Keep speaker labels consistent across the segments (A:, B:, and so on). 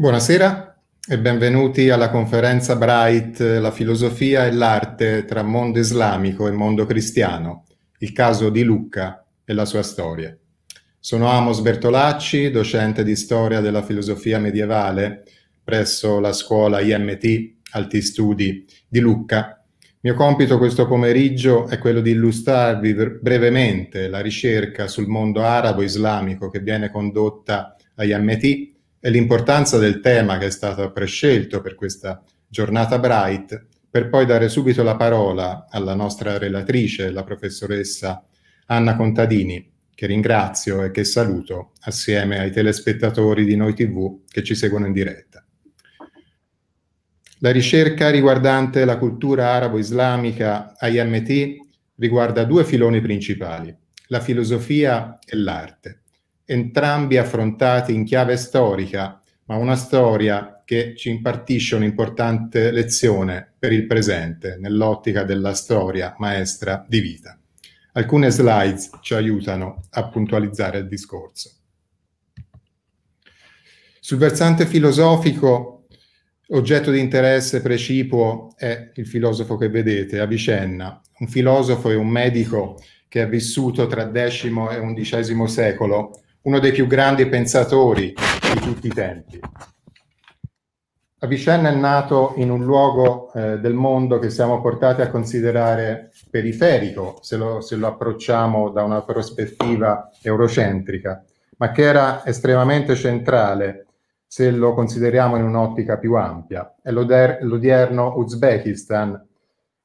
A: Buonasera e benvenuti alla conferenza Bright La filosofia e l'arte tra mondo islamico e mondo cristiano, il caso di Lucca e la sua storia. Sono Amos Bertolacci, docente di storia della filosofia medievale presso la scuola IMT Alti Studi di Lucca. Mio compito questo pomeriggio è quello di illustrarvi brevemente la ricerca sul mondo arabo islamico che viene condotta a IMT e l'importanza del tema che è stato prescelto per questa giornata Bright, per poi dare subito la parola alla nostra relatrice, la professoressa Anna Contadini, che ringrazio e che saluto assieme ai telespettatori di Noi TV che ci seguono in diretta. La ricerca riguardante la cultura arabo-islamica IMT riguarda due filoni principali, la filosofia e l'arte entrambi affrontati in chiave storica, ma una storia che ci impartisce un'importante lezione per il presente, nell'ottica della storia maestra di vita. Alcune slides ci aiutano a puntualizzare il discorso. Sul versante filosofico, oggetto di interesse precipuo è il filosofo che vedete, Avicenna, un filosofo e un medico che ha vissuto tra X e XI secolo, uno dei più grandi pensatori di tutti i tempi. Avicenna è nato in un luogo eh, del mondo che siamo portati a considerare periferico, se lo, se lo approcciamo da una prospettiva eurocentrica, ma che era estremamente centrale se lo consideriamo in un'ottica più ampia. È l'odierno Uzbekistan,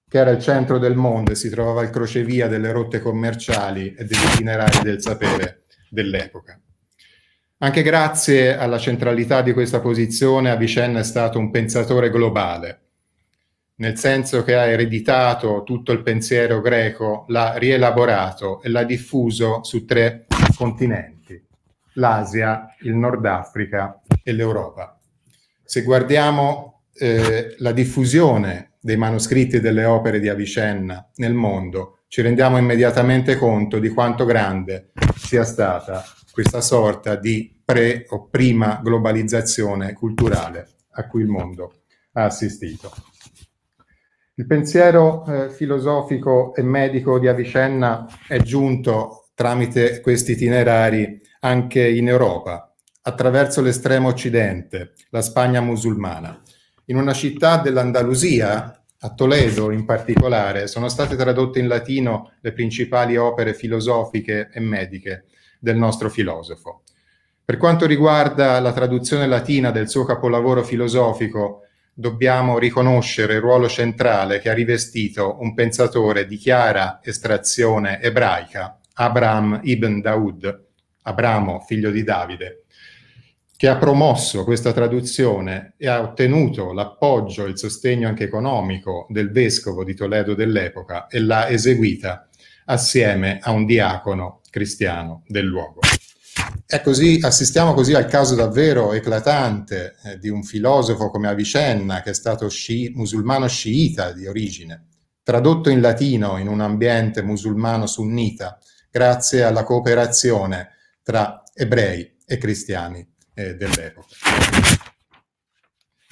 A: che era il centro del mondo e si trovava al crocevia delle rotte commerciali e degli itinerari del sapere dell'epoca. Anche grazie alla centralità di questa posizione, Avicenna è stato un pensatore globale, nel senso che ha ereditato tutto il pensiero greco, l'ha rielaborato e l'ha diffuso su tre continenti, l'Asia, il Nord Africa e l'Europa. Se guardiamo eh, la diffusione dei manoscritti e delle opere di Avicenna nel mondo, ci rendiamo immediatamente conto di quanto grande sia stata questa sorta di pre o prima globalizzazione culturale a cui il mondo ha assistito. Il pensiero eh, filosofico e medico di Avicenna è giunto tramite questi itinerari anche in Europa, attraverso l'estremo occidente, la Spagna musulmana. In una città dell'Andalusia, a Toledo, in particolare, sono state tradotte in latino le principali opere filosofiche e mediche del nostro filosofo. Per quanto riguarda la traduzione latina del suo capolavoro filosofico, dobbiamo riconoscere il ruolo centrale che ha rivestito un pensatore di chiara estrazione ebraica, Abraham ibn Daud, Abramo, figlio di Davide, che ha promosso questa traduzione e ha ottenuto l'appoggio e il sostegno anche economico del vescovo di Toledo dell'epoca e l'ha eseguita assieme a un diacono cristiano del luogo. E così assistiamo così al caso davvero eclatante eh, di un filosofo come Avicenna, che è stato sci- musulmano sciita di origine, tradotto in latino in un ambiente musulmano sunnita, grazie alla cooperazione tra ebrei e cristiani eh, dell'epoca.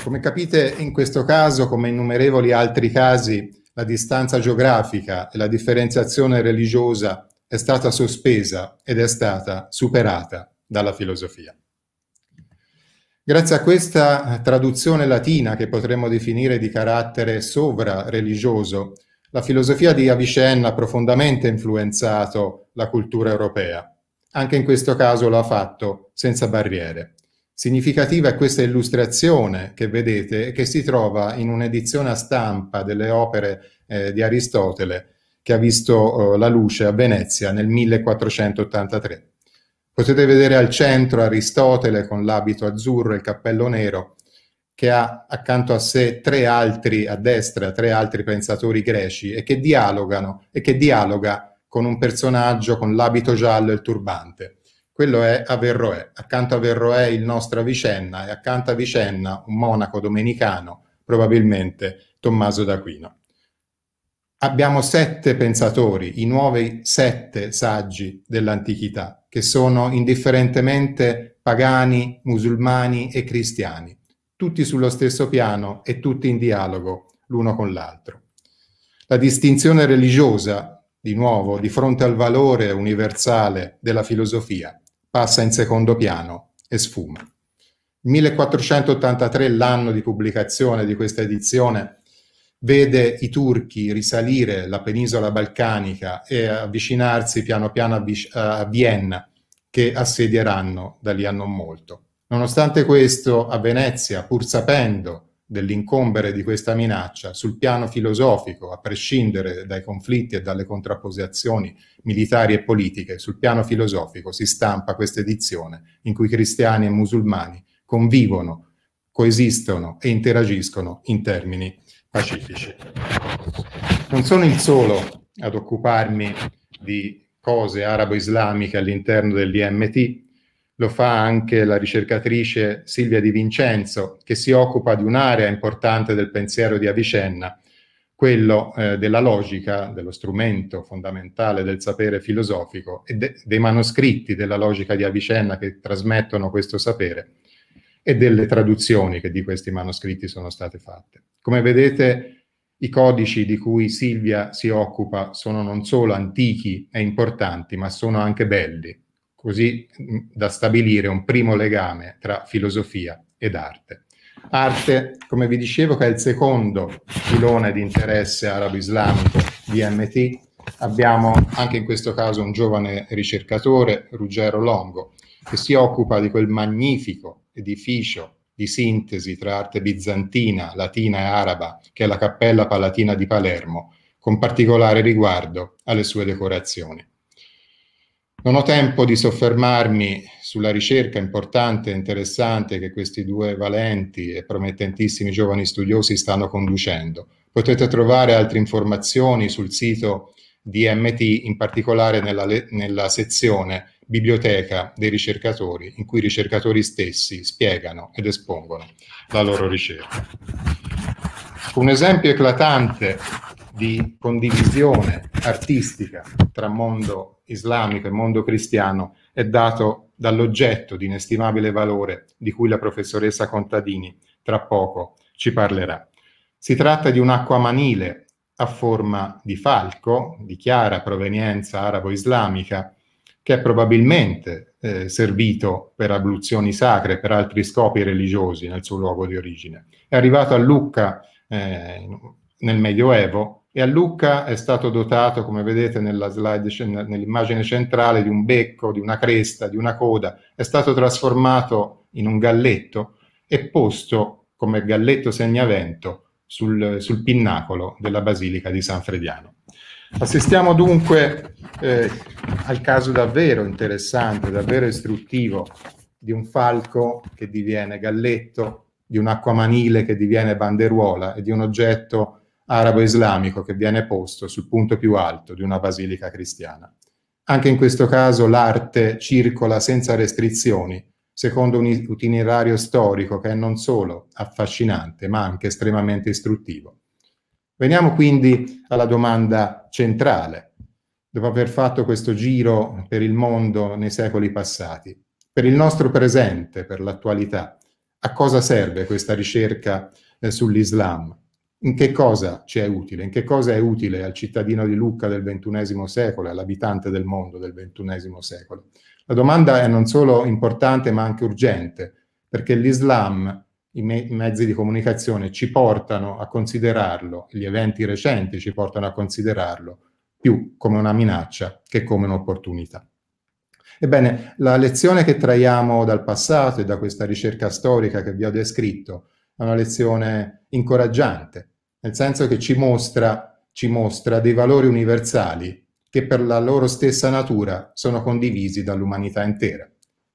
A: Come capite, in questo caso, come in innumerevoli altri casi, la distanza geografica e la differenziazione religiosa è stata sospesa ed è stata superata dalla filosofia. Grazie a questa traduzione latina, che potremmo definire di carattere sovra-religioso, la filosofia di Avicenna ha profondamente influenzato la cultura europea anche in questo caso lo ha fatto senza barriere. Significativa è questa illustrazione che vedete che si trova in un'edizione a stampa delle opere eh, di Aristotele che ha visto eh, la luce a Venezia nel 1483. Potete vedere al centro Aristotele con l'abito azzurro e il cappello nero che ha accanto a sé tre altri a destra, tre altri pensatori greci e che dialogano e che dialoga con un personaggio con l'abito giallo e il turbante. Quello è Averroè. Accanto a Averroè il nostro Avicenna e accanto a Vicenna un monaco domenicano, probabilmente Tommaso d'Aquino. Abbiamo sette pensatori, i nuovi sette saggi dell'antichità, che sono indifferentemente pagani, musulmani e cristiani, tutti sullo stesso piano e tutti in dialogo l'uno con l'altro. La distinzione religiosa di nuovo, di fronte al valore universale della filosofia, passa in secondo piano e sfuma. 1483, l'anno di pubblicazione di questa edizione, vede i turchi risalire la penisola balcanica e avvicinarsi piano piano a Vienna, che assedieranno da lì a non molto. Nonostante questo, a Venezia, pur sapendo dell'incombere di questa minaccia sul piano filosofico, a prescindere dai conflitti e dalle contrapposizioni militari e politiche, sul piano filosofico si stampa questa edizione in cui cristiani e musulmani convivono, coesistono e interagiscono in termini pacifici. Non sono il solo ad occuparmi di cose arabo-islamiche all'interno dell'IMT, lo fa anche la ricercatrice Silvia Di Vincenzo, che si occupa di un'area importante del pensiero di Avicenna, quello eh, della logica, dello strumento fondamentale del sapere filosofico e de- dei manoscritti della logica di Avicenna che trasmettono questo sapere e delle traduzioni che di questi manoscritti sono state fatte. Come vedete, i codici di cui Silvia si occupa sono non solo antichi e importanti, ma sono anche belli, così mm, da stabilire un primo legame tra filosofia ed arte. Arte, come vi dicevo, che è il secondo filone di interesse arabo-islamico di MT. Abbiamo anche in questo caso un giovane ricercatore, Ruggero Longo, che si occupa di quel magnifico edificio di sintesi tra arte bizantina, latina e araba, che è la Cappella Palatina di Palermo, con particolare riguardo alle sue decorazioni. Non ho tempo di soffermarmi sulla ricerca importante e interessante che questi due valenti e promettentissimi giovani studiosi stanno conducendo. Potete trovare altre informazioni sul sito di MT, in particolare nella, nella sezione Biblioteca dei ricercatori, in cui i ricercatori stessi spiegano ed espongono la loro ricerca. Un esempio eclatante di condivisione artistica tra mondo islamico e mondo cristiano è dato dall'oggetto di inestimabile valore di cui la professoressa Contadini tra poco ci parlerà. Si tratta di un acquamanile a forma di falco, di chiara provenienza arabo-islamica, che è probabilmente eh, servito per abluzioni sacre, per altri scopi religiosi nel suo luogo di origine. È arrivato a Lucca eh, nel Medioevo e a Lucca è stato dotato, come vedete nella slide, nell'immagine centrale, di un becco, di una cresta, di una coda, è stato trasformato in un galletto e posto come galletto segnavento sul, sul pinnacolo della Basilica di San Frediano. Assistiamo dunque eh, al caso davvero interessante, davvero istruttivo, di un falco che diviene galletto, di un acquamanile che diviene banderuola e di un oggetto arabo-islamico che viene posto sul punto più alto di una basilica cristiana. Anche in questo caso l'arte circola senza restrizioni, secondo un itinerario storico che è non solo affascinante, ma anche estremamente istruttivo. Veniamo quindi alla domanda centrale, dopo aver fatto questo giro per il mondo nei secoli passati, per il nostro presente, per l'attualità. A cosa serve questa ricerca eh, sull'Islam? in che cosa ci è utile? In che cosa è utile al cittadino di Lucca del XXI secolo, all'abitante del mondo del XXI secolo? La domanda è non solo importante ma anche urgente, perché l'Islam, i, me- i mezzi di comunicazione ci portano a considerarlo, gli eventi recenti ci portano a considerarlo più come una minaccia che come un'opportunità. Ebbene, la lezione che traiamo dal passato e da questa ricerca storica che vi ho descritto è una lezione incoraggiante, nel senso che ci mostra, ci mostra dei valori universali che per la loro stessa natura sono condivisi dall'umanità intera.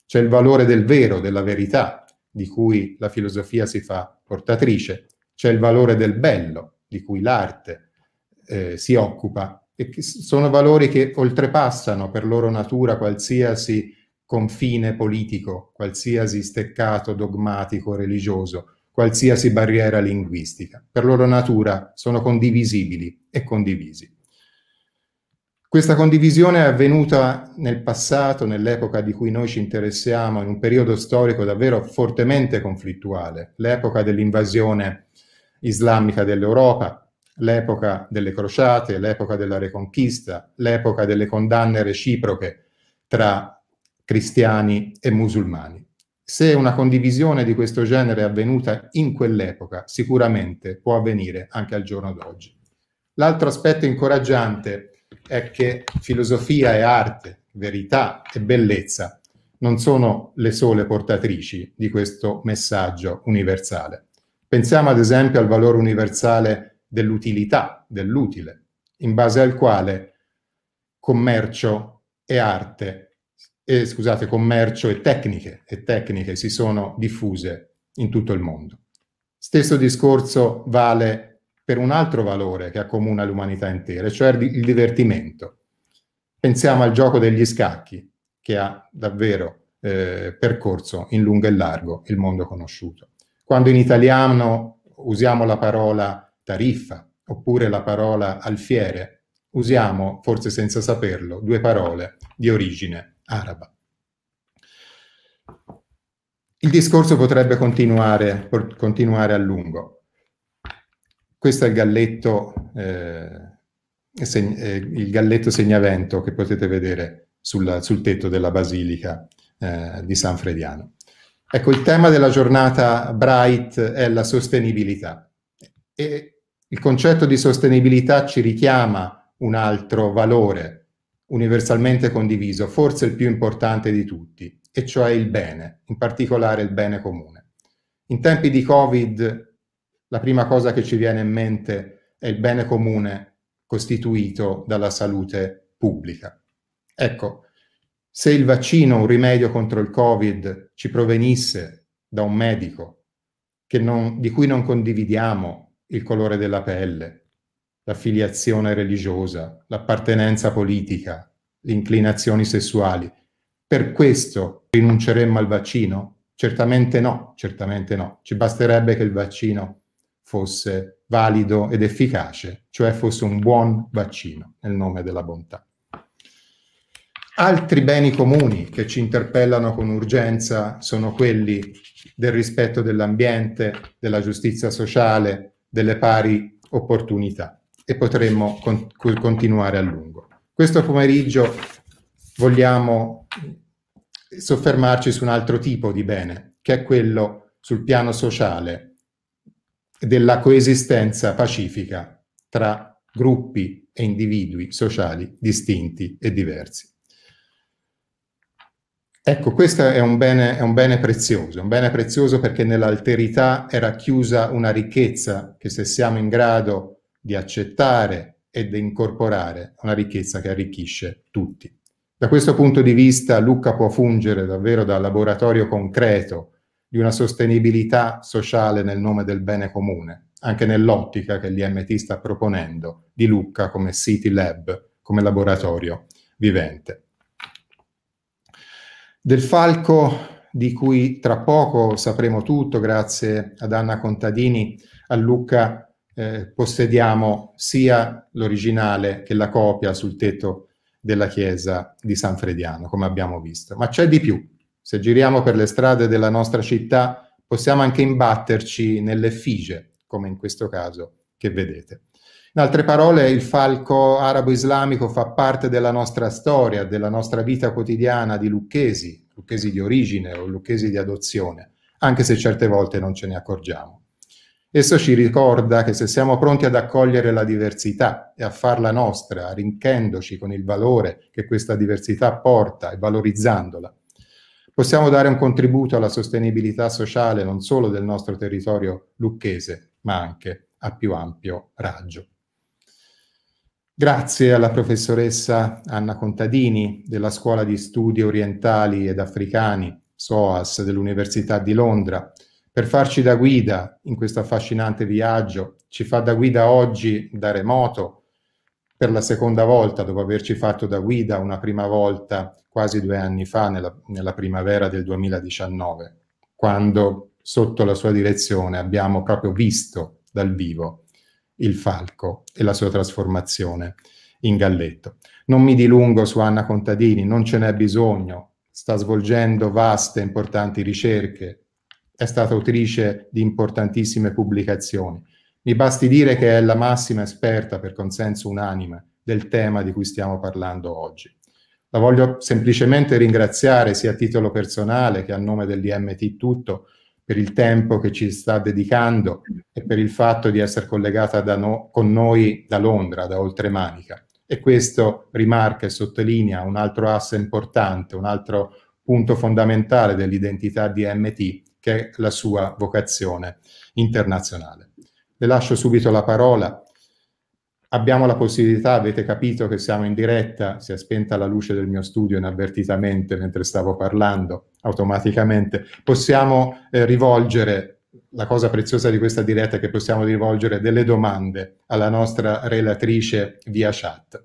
A: C'è il valore del vero, della verità, di cui la filosofia si fa portatrice, c'è il valore del bello, di cui l'arte eh, si occupa, e che sono valori che oltrepassano per loro natura qualsiasi confine politico, qualsiasi steccato dogmatico religioso, qualsiasi barriera linguistica. Per loro natura sono condivisibili e condivisi. Questa condivisione è avvenuta nel passato, nell'epoca di cui noi ci interessiamo, in un periodo storico davvero fortemente conflittuale, l'epoca dell'invasione islamica dell'Europa, l'epoca delle crociate, l'epoca della Reconquista, l'epoca delle condanne reciproche tra cristiani e musulmani. Se una condivisione di questo genere è avvenuta in quell'epoca, sicuramente può avvenire anche al giorno d'oggi. L'altro aspetto incoraggiante è che filosofia e arte, verità e bellezza non sono le sole portatrici di questo messaggio universale. Pensiamo ad esempio al valore universale dell'utilità, dell'utile, in base al quale commercio e arte eh, scusate, commercio e tecniche, e tecniche si sono diffuse in tutto il mondo. Stesso discorso vale per un altro valore che accomuna l'umanità intera, cioè il divertimento. Pensiamo al gioco degli scacchi, che ha davvero eh, percorso in lungo e largo il mondo conosciuto. Quando in italiano usiamo la parola tariffa oppure la parola alfiere, usiamo, forse senza saperlo, due parole di origine araba. Il discorso potrebbe continuare, continuare a lungo. Questo è il galletto, eh, eh, il galletto segnavento che potete vedere sul, sul tetto della basilica eh, di San Frediano. Ecco, il tema della giornata Bright è la sostenibilità e il concetto di sostenibilità ci richiama un altro valore universalmente condiviso, forse il più importante di tutti, e cioè il bene, in particolare il bene comune. In tempi di Covid la prima cosa che ci viene in mente è il bene comune costituito dalla salute pubblica. Ecco, se il vaccino, un rimedio contro il Covid, ci provenisse da un medico non, di cui non condividiamo il colore della pelle, l'affiliazione religiosa, l'appartenenza politica, le inclinazioni sessuali. Per questo rinunceremmo al vaccino? Certamente no, certamente no. Ci basterebbe che il vaccino fosse valido ed efficace, cioè fosse un buon vaccino nel nome della bontà. Altri beni comuni che ci interpellano con urgenza sono quelli del rispetto dell'ambiente, della giustizia sociale, delle pari opportunità e potremmo con- continuare a lungo. Questo pomeriggio vogliamo soffermarci su un altro tipo di bene, che è quello sul piano sociale, della coesistenza pacifica tra gruppi e individui sociali distinti e diversi. Ecco, questo è un bene, è un bene prezioso, un bene prezioso perché nell'alterità è racchiusa una ricchezza che se siamo in grado di accettare e di incorporare una ricchezza che arricchisce tutti. Da questo punto di vista Lucca può fungere davvero da laboratorio concreto di una sostenibilità sociale nel nome del bene comune, anche nell'ottica che l'IMT sta proponendo di Lucca come City Lab, come laboratorio vivente. Del Falco di cui tra poco sapremo tutto grazie ad Anna Contadini, a Lucca eh, possediamo sia l'originale che la copia sul tetto della chiesa di San Frediano, come abbiamo visto. Ma c'è di più. Se giriamo per le strade della nostra città, possiamo anche imbatterci nell'effigie, come in questo caso che vedete. In altre parole, il falco arabo-islamico fa parte della nostra storia, della nostra vita quotidiana di lucchesi, lucchesi di origine o lucchesi di adozione, anche se certe volte non ce ne accorgiamo. Esso ci ricorda che se siamo pronti ad accogliere la diversità e a farla nostra, arricchendoci con il valore che questa diversità porta e valorizzandola, possiamo dare un contributo alla sostenibilità sociale non solo del nostro territorio lucchese, ma anche a più ampio raggio. Grazie alla professoressa Anna Contadini della Scuola di Studi Orientali ed Africani, SOAS dell'Università di Londra, per farci da guida in questo affascinante viaggio. Ci fa da guida oggi da remoto per la seconda volta, dopo averci fatto da guida una prima volta quasi due anni fa, nella, nella primavera del 2019, quando sotto la sua direzione abbiamo proprio visto dal vivo il falco e la sua trasformazione in galletto. Non mi dilungo su Anna Contadini, non ce n'è bisogno, sta svolgendo vaste e importanti ricerche è stata autrice di importantissime pubblicazioni. Mi basti dire che è la massima esperta per consenso unanime del tema di cui stiamo parlando oggi. La voglio semplicemente ringraziare sia a titolo personale che a nome dell'IMT tutto per il tempo che ci sta dedicando e per il fatto di essere collegata no, con noi da Londra, da Oltremanica. E questo rimarca e sottolinea un altro asse importante, un altro punto fondamentale dell'identità di MT, che è la sua vocazione internazionale. Le lascio subito la parola. Abbiamo la possibilità, avete capito che siamo in diretta, si è spenta la luce del mio studio inavvertitamente mentre stavo parlando, automaticamente. Possiamo eh, rivolgere, la cosa preziosa di questa diretta è che possiamo rivolgere delle domande alla nostra relatrice via chat.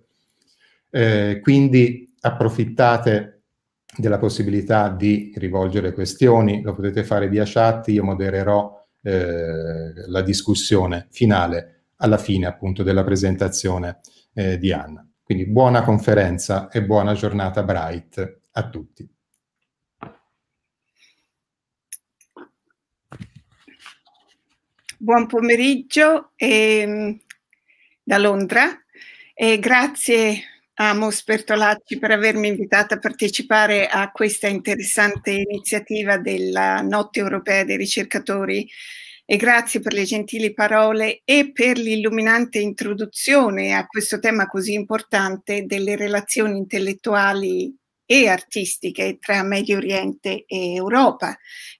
A: Eh, quindi approfittate della possibilità di rivolgere questioni, lo potete fare via chat, io modererò eh, la discussione finale alla fine appunto della presentazione eh, di Anna. Quindi buona conferenza e buona giornata Bright a tutti.
B: Buon pomeriggio eh, da Londra e grazie Amo Spertolacci per avermi invitata a partecipare a questa interessante iniziativa della Notte Europea dei Ricercatori e grazie per le gentili parole e per l'illuminante introduzione a questo tema così importante delle relazioni intellettuali e artistiche tra Medio Oriente e Europa,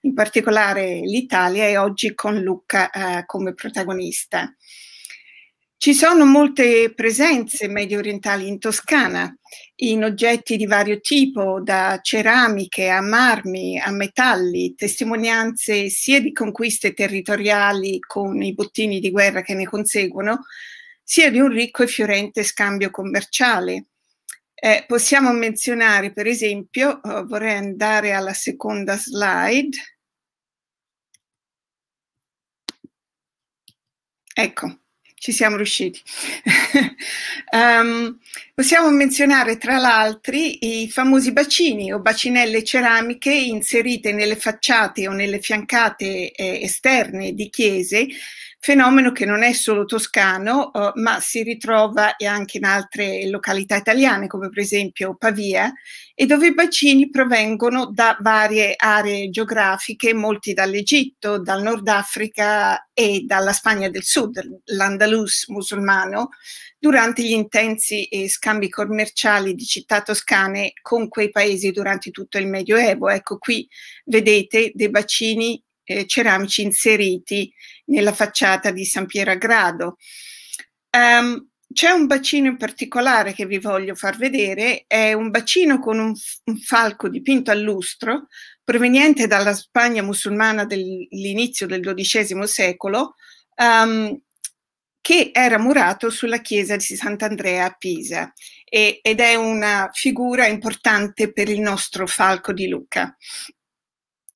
B: in particolare l'Italia e oggi con Luca eh, come protagonista. Ci sono molte presenze medio orientali in Toscana, in oggetti di vario tipo, da ceramiche a marmi a metalli, testimonianze sia di conquiste territoriali con i bottini di guerra che ne conseguono, sia di un ricco e fiorente scambio commerciale. Eh, possiamo menzionare, per esempio, eh, vorrei andare alla seconda slide. Ecco, ci siamo riusciti. um, possiamo menzionare tra l'altro i famosi bacini o bacinelle ceramiche inserite nelle facciate o nelle fiancate eh, esterne di chiese fenomeno che non è solo toscano, eh, ma si ritrova anche in altre località italiane, come per esempio Pavia, e dove i bacini provengono da varie aree geografiche, molti dall'Egitto, dal Nord Africa e dalla Spagna del Sud, l'Andalus musulmano, durante gli intensi eh, scambi commerciali di città toscane con quei paesi durante tutto il Medioevo. Ecco qui vedete dei bacini eh, ceramici inseriti nella facciata di San Piero a Grado. Um, ehm, c'è un bacino in particolare che vi voglio far vedere, è un bacino con un, un falco dipinto a lustro proveniente dalla Spagna musulmana dell'inizio del XII secolo, um, che era murato sulla chiesa di Sant'Andrea a Pisa e, ed è una figura importante per il nostro falco di Luca.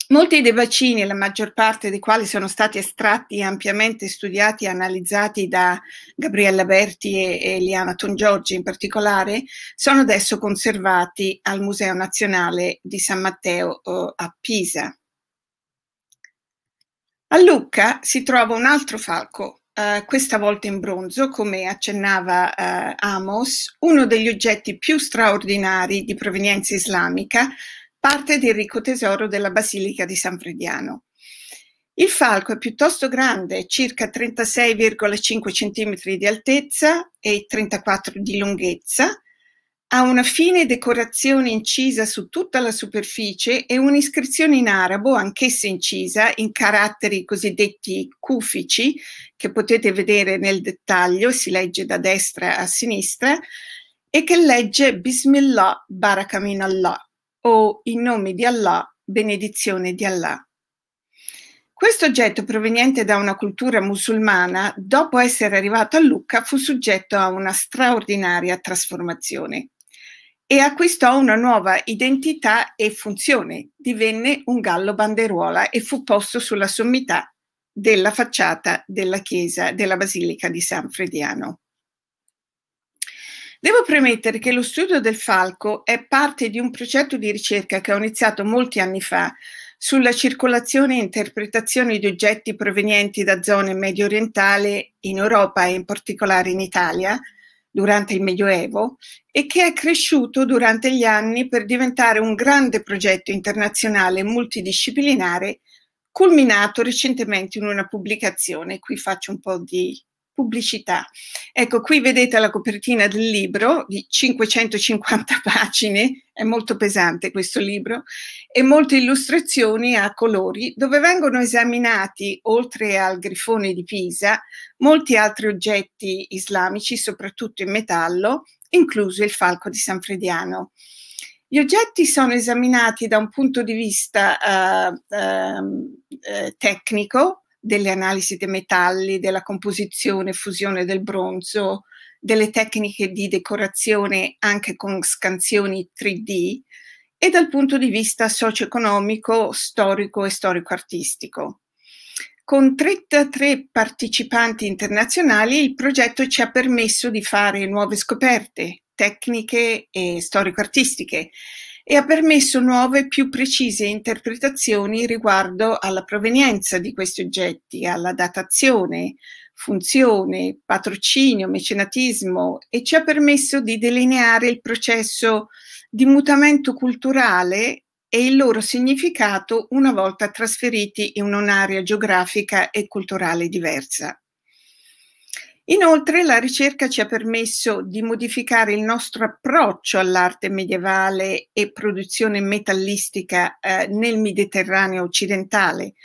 B: Molti dei bacini, la maggior parte dei quali sono stati estratti ampiamente studiati e analizzati da Gabriella Berti e Eliana Tongiorgi in particolare, sono adesso conservati al Museo Nazionale di San Matteo eh, a Pisa. A Lucca si trova un altro falco, eh, questa volta in bronzo, come accennava eh, Amos, uno degli oggetti più straordinari di provenienza islamica parte del ricco tesoro della Basilica di San Frediano. Il falco è piuttosto grande, circa 36,5 cm di altezza e 34 di lunghezza, ha una fine decorazione incisa su tutta la superficie e un'iscrizione in arabo, anch'essa incisa, in caratteri cosiddetti cufici, che potete vedere nel dettaglio, si legge da destra a sinistra, e che legge Bismillah Barakamin Allah o in nome di Allah, benedizione di Allah. Questo oggetto proveniente da una cultura musulmana, dopo essere arrivato a Lucca, fu soggetto a una straordinaria trasformazione e acquistò una nuova identità e funzione. Divenne un gallo banderuola e fu posto sulla sommità della facciata della chiesa della Basilica di San Frediano. Devo premettere che lo studio del falco è parte di un progetto di ricerca che ho iniziato molti anni fa sulla circolazione e interpretazione di oggetti provenienti da zone medio orientale in Europa e in particolare in Italia durante il Medioevo e che è cresciuto durante gli anni per diventare un grande progetto internazionale multidisciplinare culminato recentemente in una pubblicazione, qui faccio un po' di pubblicità. Ecco, qui vedete la copertina del libro di 550 pagine, è molto pesante questo libro, e molte illustrazioni a colori dove vengono esaminati, oltre al grifone di Pisa, molti altri oggetti islamici, soprattutto in metallo, incluso il falco di San Frediano. Gli oggetti sono esaminati da un punto di vista eh, ehm, eh, tecnico, delle analisi dei metalli, della composizione e fusione del bronzo, delle tecniche di decorazione anche con scansioni 3D e dal punto di vista socio-economico, storico e storico-artistico. Con 33 partecipanti internazionali il progetto ci ha permesso di fare nuove scoperte tecniche e storico-artistiche e ha permesso nuove e più precise interpretazioni riguardo alla provenienza di questi oggetti, alla datazione, funzione, patrocinio, mecenatismo e ci ha permesso di delineare il processo di mutamento culturale e il loro significato una volta trasferiti in un'area geografica e culturale diversa. Inoltre la ricerca ci ha permesso di modificare il nostro approccio all'arte medievale e produzione metallistica eh, nel Mediterraneo occidentale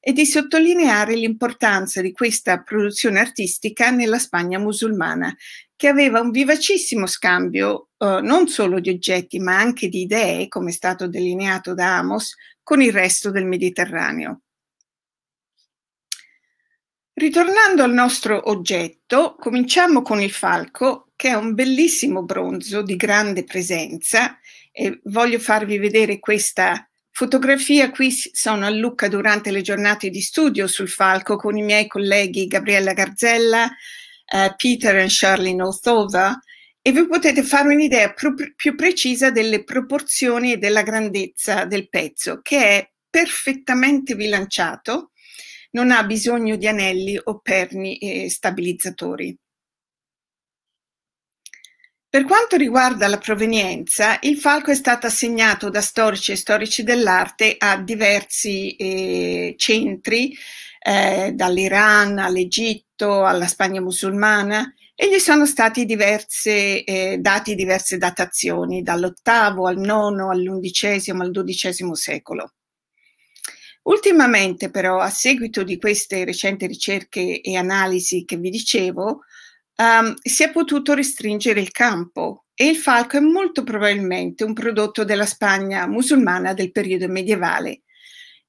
B: e di sottolineare l'importanza di questa produzione artistica nella Spagna musulmana, che aveva un vivacissimo scambio eh, non solo di oggetti ma anche di idee, come è stato delineato da Amos, con il resto del Mediterraneo. Ritornando al nostro oggetto, cominciamo con il falco, che è un bellissimo bronzo di grande presenza. E voglio farvi vedere questa fotografia. Qui sono a Lucca durante le giornate di studio sul falco con i miei colleghi Gabriella Garzella, eh, Peter e Charlene Othova. e vi potete fare un'idea più precisa delle proporzioni e della grandezza del pezzo, che è perfettamente bilanciato non ha bisogno di anelli o perni eh, stabilizzatori. Per quanto riguarda la provenienza, il falco è stato assegnato da storici e storici dell'arte a diversi eh, centri, eh, dall'Iran all'Egitto alla Spagna musulmana, e gli sono stati diverse, eh, dati diverse datazioni, dall'ottavo al nono, all'undicesimo, al dodicesimo secolo. Ultimamente però, a seguito di queste recenti ricerche e analisi che vi dicevo, um, si è potuto restringere il campo e il falco è molto probabilmente un prodotto della Spagna musulmana del periodo medievale.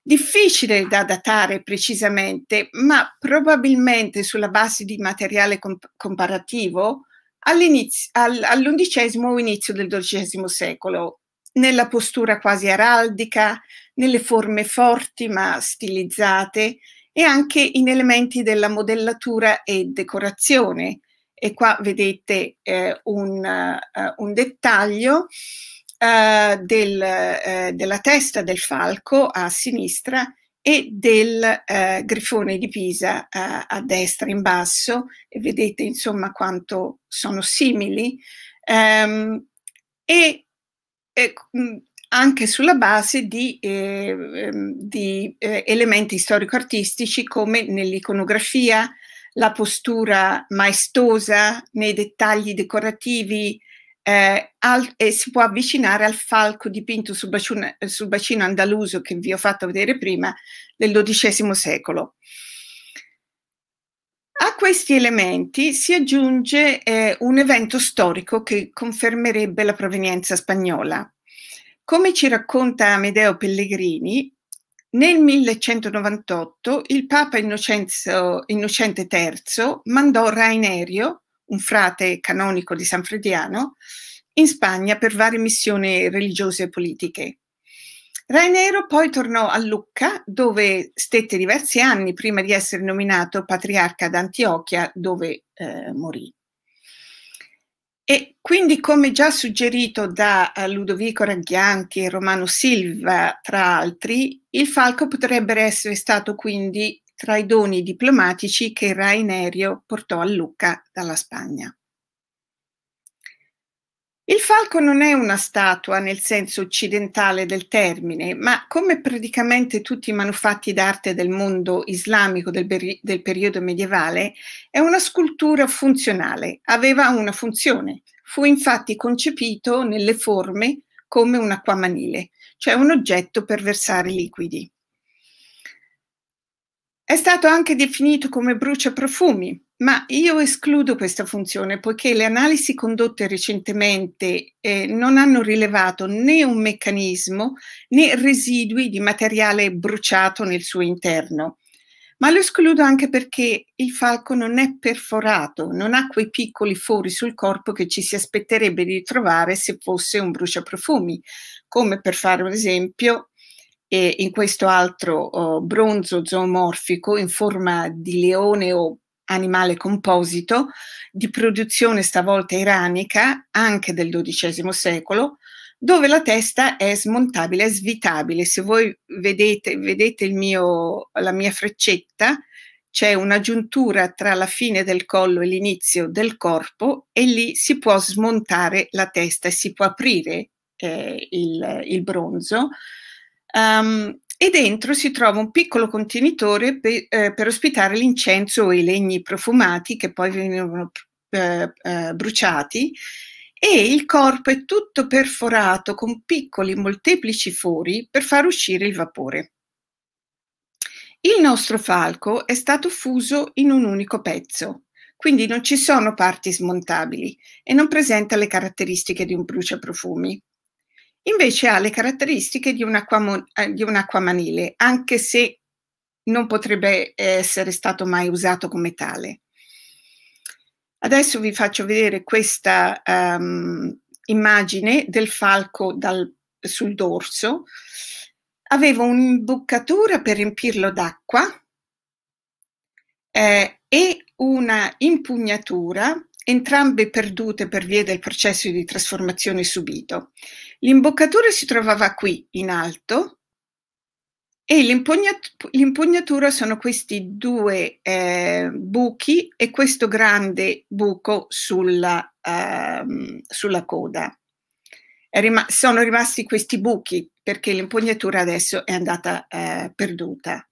B: Difficile da datare precisamente, ma probabilmente sulla base di materiale comp comparativo all'undicesimo o inizio del dodicesimo secolo, nella postura quasi araldica, nelle forme forti ma stilizzate e anche in elementi della modellatura e decorazione. E qua vedete eh, un, uh, un, dettaglio uh, del, uh, della testa del falco a sinistra e del grifone di Pisa a destra in basso e vedete insomma quanto sono simili. Um, e Mm, anche sulla base di, ehm, ehm, eh, di elementi storico-artistici come nell'iconografia, la postura maestosa, nei dettagli decorativi, eh, al, e si può avvicinare al falco dipinto sul bacino, sul bacino andaluso che vi ho fatto vedere prima del XII secolo questi elementi si aggiunge eh, un evento storico che confermerebbe la provenienza spagnola. Come ci racconta Amedeo Pellegrini, nel 1198 il Papa Innocenzo, Innocente III mandò Rainerio, un frate canonico di San Frediano, in Spagna per varie missioni religiose e politiche. Rainero poi tornò a Lucca, dove stette diversi anni prima di essere nominato patriarca d'Antiochia, dove eh, morì. E quindi, come già suggerito da eh, Ludovico Ragghianti e Romano Silva, tra altri, il falco potrebbe essere stato quindi tra i doni diplomatici che Rainerio portò a Lucca dalla Spagna. Il falco non è una statua nel senso occidentale del termine, ma come praticamente tutti i manufatti d'arte del mondo islamico del, del, periodo medievale, è una scultura funzionale, aveva una funzione. Fu infatti concepito nelle forme come un acquamanile, cioè un oggetto per versare liquidi. È stato anche definito come brucia profumi, ma io escludo questa funzione poiché le analisi condotte recentemente eh, non hanno rilevato né un meccanismo né residui di materiale bruciato nel suo interno. Ma lo escludo anche perché il falco non è perforato, non ha quei piccoli fori sul corpo che ci si aspetterebbe di trovare se fosse un bruciaprofumi, come per fare un esempio e in questo altro oh, bronzo zoomorfico in forma di leone o animale composito di produzione stavolta iranica anche del XII secolo dove la testa è smontabile, è svitabile. Se voi vedete, vedete mio, la mia freccetta, c'è una giuntura tra la fine del collo e l'inizio del corpo e lì si può smontare la testa e si può aprire eh, il, il bronzo um, e dentro si trova un piccolo contenitore per, eh, per ospitare l'incenso o i legni profumati che poi venivano eh, eh, bruciati e il corpo è tutto perforato con piccoli molteplici fori per far uscire il vapore. Il nostro falco è stato fuso in un unico pezzo, quindi non ci sono parti smontabili e non presenta le caratteristiche di un bruciaprofumi. Invece ha le caratteristiche di un, acquamo, eh, di un acquamanile, anche se non potrebbe eh, essere stato mai usato come tale. Adesso vi faccio vedere questa um, immagine del falco dal, sul dorso. Avevo un'imboccatura per riempirlo d'acqua eh, e una impugnatura entrambe perdute per via del processo di trasformazione subito. L'imboccatura si trovava qui, in alto, e l'impugnatura sono questi due eh, buchi e questo grande buco sulla, eh, sulla coda. Rima sono rimasti questi buchi perché l'impugnatura adesso è andata eh, perduta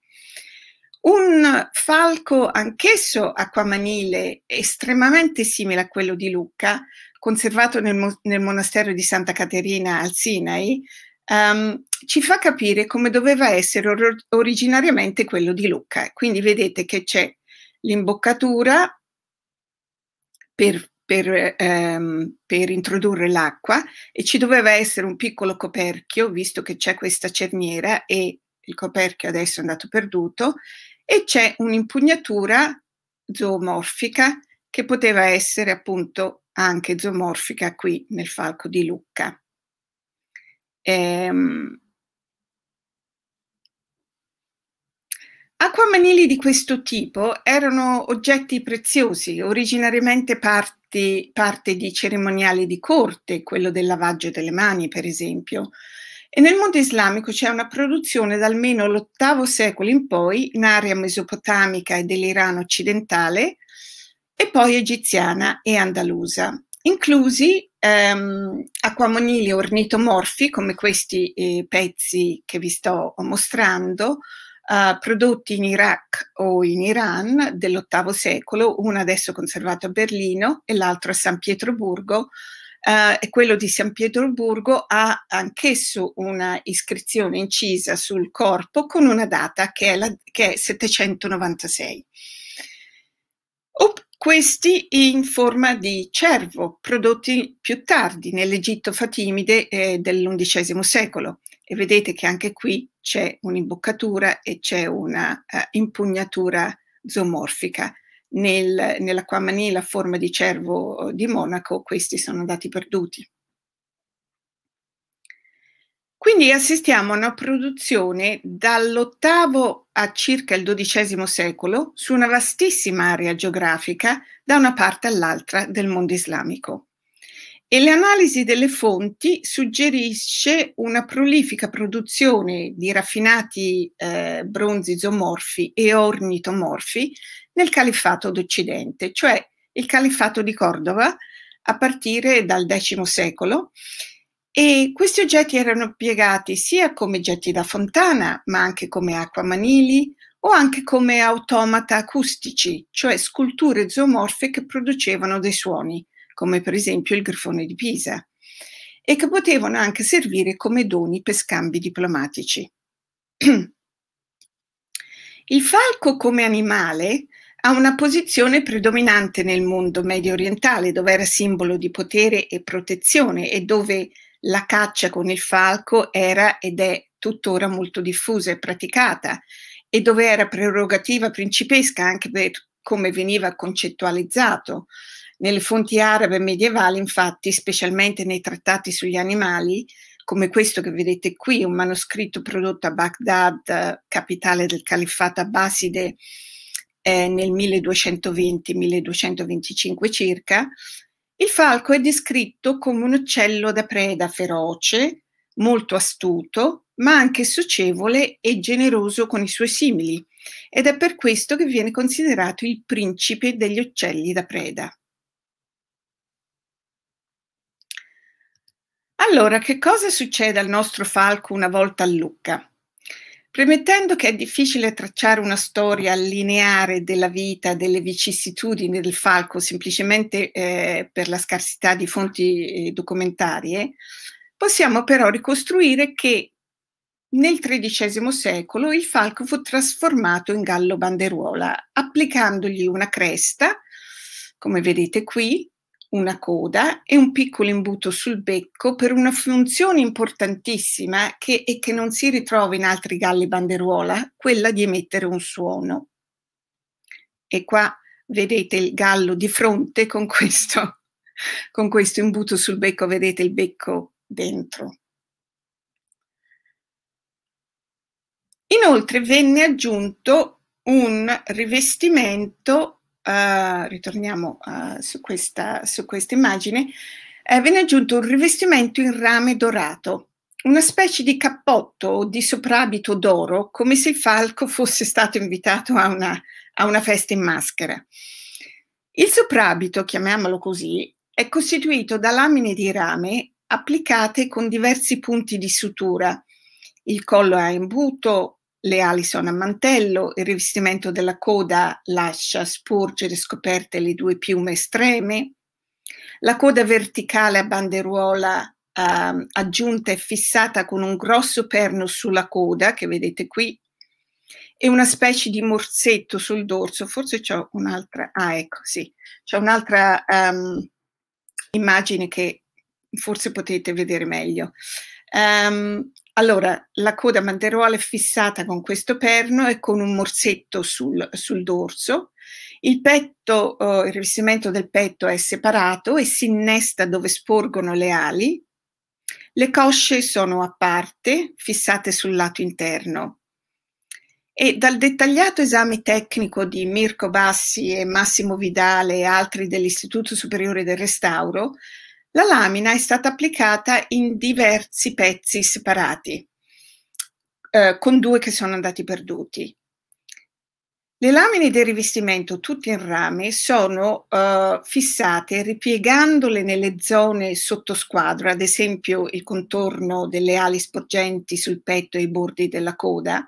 B: un falco anch'esso acquamanile estremamente simile a quello di Lucca, conservato nel, nel monastero di Santa Caterina al Sinai, um, ci fa capire come doveva essere or originariamente quello di Lucca. Quindi vedete che c'è l'imboccatura per, per, ehm, per introdurre l'acqua e ci doveva essere un piccolo coperchio, visto che c'è questa cerniera e il coperchio adesso è andato perduto e c'è un'impugnatura zoomorfica che poteva essere appunto anche zoomorfica qui nel falco di Lucca. Ehm, Acquamanili di questo tipo erano oggetti preziosi, originariamente parti, parte di cerimoniali di corte, quello del lavaggio delle mani per esempio, e nel mondo islamico c'è una produzione da almeno l'VIII secolo in poi in area mesopotamica e dell'Iran occidentale e poi egiziana e andalusa, inclusi ehm, acquamonili ornitomorfi come questi eh, pezzi che vi sto mostrando, Uh, prodotti in Iraq o in Iran dell'VIII secolo, uno adesso conservato a Berlino e l'altro a San Pietroburgo, eh, e quello di San Pietroburgo ha anch'esso una iscrizione incisa sul corpo con una data che è, la, che è 796. O questi in forma di cervo, prodotti più tardi nell'Egitto fatimide eh, dell'undicesimo secolo. E vedete che anche qui c'è un'imboccatura e c'è una eh, impugnatura zoomorfica nel, nell'acquamanila la forma di cervo eh, di Monaco, questi sono andati perduti. Quindi assistiamo a una produzione dall'ottavo a circa il XII secolo su una vastissima area geografica da una parte all'altra del mondo islamico. E l'analisi delle fonti suggerisce una prolifica produzione di raffinati eh, bronzi zoomorfi e ornitomorfi nel califfato d'Occidente, cioè il califfato di Cordova a partire dal X secolo e questi oggetti erano piegati sia come oggetti da fontana, ma anche come acquamanili o anche come automata acustici, cioè sculture zoomorfe che producevano dei suoni, come per esempio il grifone di Pisa, e che potevano anche servire come doni per scambi diplomatici. Il falco come animale ha una posizione predominante nel mondo medio orientale, dove era simbolo di potere e protezione e dove la caccia con il falco era ed è tuttora molto diffusa e praticata e dove era prerogativa principesca anche per come veniva concettualizzato. Nelle fonti arabe medievali, infatti, specialmente nei trattati sugli animali, come questo che vedete qui, un manoscritto prodotto a Baghdad, capitale del califfato abbaside eh, nel 1220-1225 circa, il falco è descritto come un uccello da preda feroce, molto astuto, ma anche socievole e generoso con i suoi simili, ed è per questo che viene considerato il principe degli uccelli da preda. Allora, che cosa succede al nostro falco una volta a Lucca? Premettendo che è difficile tracciare una storia lineare della vita, delle vicissitudini del falco, semplicemente eh, per la scarsità di fonti eh, documentarie, possiamo però ricostruire che nel XIII secolo il falco fu trasformato in gallo banderuola, applicandogli una cresta, come vedete qui, una coda e un piccolo imbuto sul becco per una funzione importantissima che, e che non si ritrova in altri galli banderuola, quella di emettere un suono. E qua vedete il gallo di fronte con questo, con questo imbuto sul becco, vedete il becco dentro. Inoltre venne aggiunto un rivestimento uh, ritorniamo uh, su, questa, su, questa, immagine, eh, viene aggiunto un rivestimento in rame dorato, una specie di cappotto o di soprabito d'oro, come se il falco fosse stato invitato a una, a una festa in maschera. Il soprabito, chiamiamolo così, è costituito da lamine di rame applicate con diversi punti di sutura. Il collo è a imbuto, le ali sono a mantello, il rivestimento della coda lascia sporgere scoperte le due piume estreme. La coda verticale a banderuola eh, aggiunta è fissata con un grosso perno sulla coda, che vedete qui, e una specie di morsetto sul dorso. Forse c'è un'altra, ah ecco sì, c'è un'altra um, immagine che forse potete vedere meglio. Um, allora, la coda manteruola è fissata con questo perno e con un morsetto sul, sul dorso. Il petto, eh, il rivestimento del petto è separato e si innesta dove sporgono le ali. Le cosce sono a parte, fissate sul lato interno. E dal dettagliato esame tecnico di Mirko Bassi e Massimo Vidale e altri dell'Istituto Superiore del Restauro la lamina è stata applicata in diversi pezzi separati, eh, con due che sono andati perduti. Le lamine del rivestimento, tutte in rame, sono eh, fissate ripiegandole nelle zone sottosquadro, ad esempio il contorno delle ali sporgenti sul petto e i bordi della coda,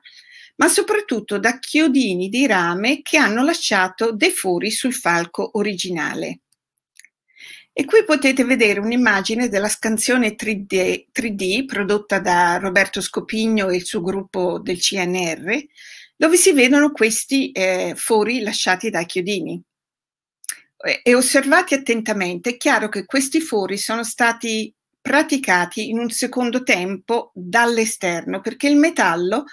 B: ma soprattutto da chiodini di rame che hanno lasciato dei fori sul falco originale. E qui potete vedere un'immagine della scansione 3D, 3D, prodotta da Roberto Scopigno e il suo gruppo del CNR, dove si vedono questi eh, fori lasciati dai chiodini. E, e osservati attentamente, è chiaro che questi fori sono stati praticati in un secondo tempo dall'esterno, perché il metallo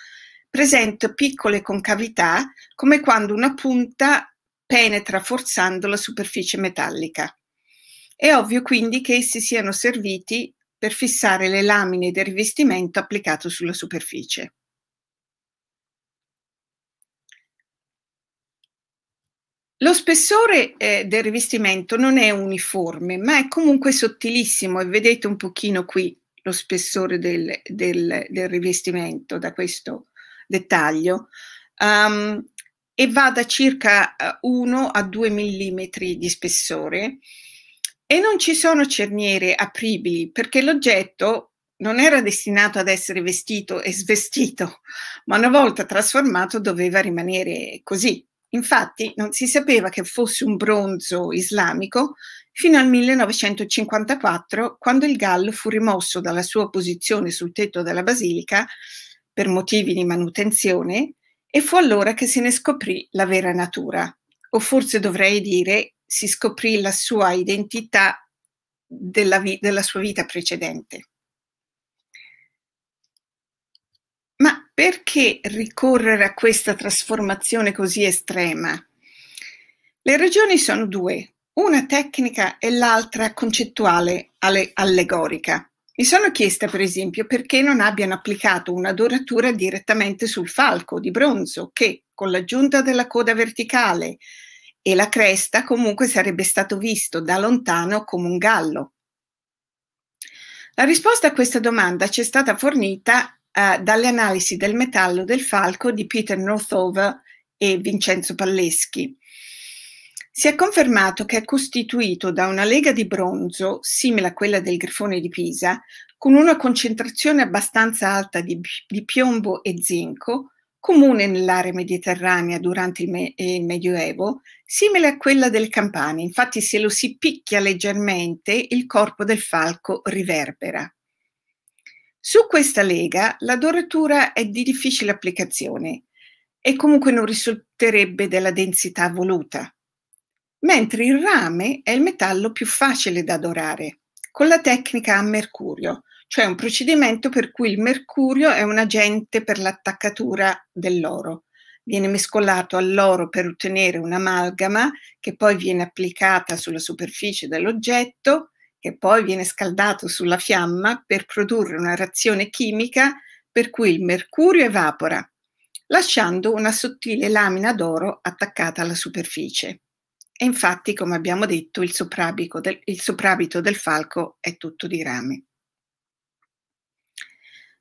B: presenta piccole concavità, come quando una punta penetra forzando la superficie metallica. È ovvio quindi che essi siano serviti per fissare le lamine del rivestimento applicato sulla superficie. Lo spessore eh, del rivestimento non è uniforme, ma è comunque sottilissimo e vedete un pochino qui lo spessore del, del, del rivestimento da questo dettaglio um, e va da circa 1 eh, a 2 mm di spessore e non ci sono cerniere apribili perché l'oggetto non era destinato ad essere vestito e svestito, ma una volta trasformato doveva rimanere così. Infatti non si sapeva che fosse un bronzo islamico fino al 1954, quando il gallo fu rimosso dalla sua posizione sul tetto della basilica per motivi di manutenzione e fu allora che se ne scoprì la vera natura. O forse dovrei dire si scoprì la sua identità della, della sua vita precedente. Ma perché ricorrere a questa trasformazione così estrema? Le ragioni sono due, una tecnica e l'altra concettuale, allegorica. Mi sono chiesta, per esempio, perché non abbiano applicato una doratura direttamente sul falco di bronzo che, con l'aggiunta della coda verticale, e la cresta comunque sarebbe stato visto da lontano come un gallo. La risposta a questa domanda ci è stata fornita eh, dalle analisi del metallo del falco di Peter Northover e Vincenzo Palleschi. Si è confermato che è costituito da una lega di bronzo, simile a quella del grifone di Pisa, con una concentrazione abbastanza alta di, di piombo e zinco, comune nell'area mediterranea durante il, me- eh, il, Medioevo, simile a quella del campane. Infatti, se lo si picchia leggermente, il corpo del falco riverbera. Su questa lega la doratura è di difficile applicazione e comunque non risulterebbe della densità voluta, mentre il rame è il metallo più facile da dorare, con la tecnica a mercurio, cioè un procedimento per cui il mercurio è un agente per l'attaccatura dell'oro. Viene mescolato all'oro per ottenere un'amalgama che poi viene applicata sulla superficie dell'oggetto, che poi viene scaldato sulla fiamma per produrre una reazione chimica per cui il mercurio evapora, lasciando una sottile lamina d'oro attaccata alla superficie. E infatti, come abbiamo detto, il soprabito del, il soprabito del falco è tutto di rame.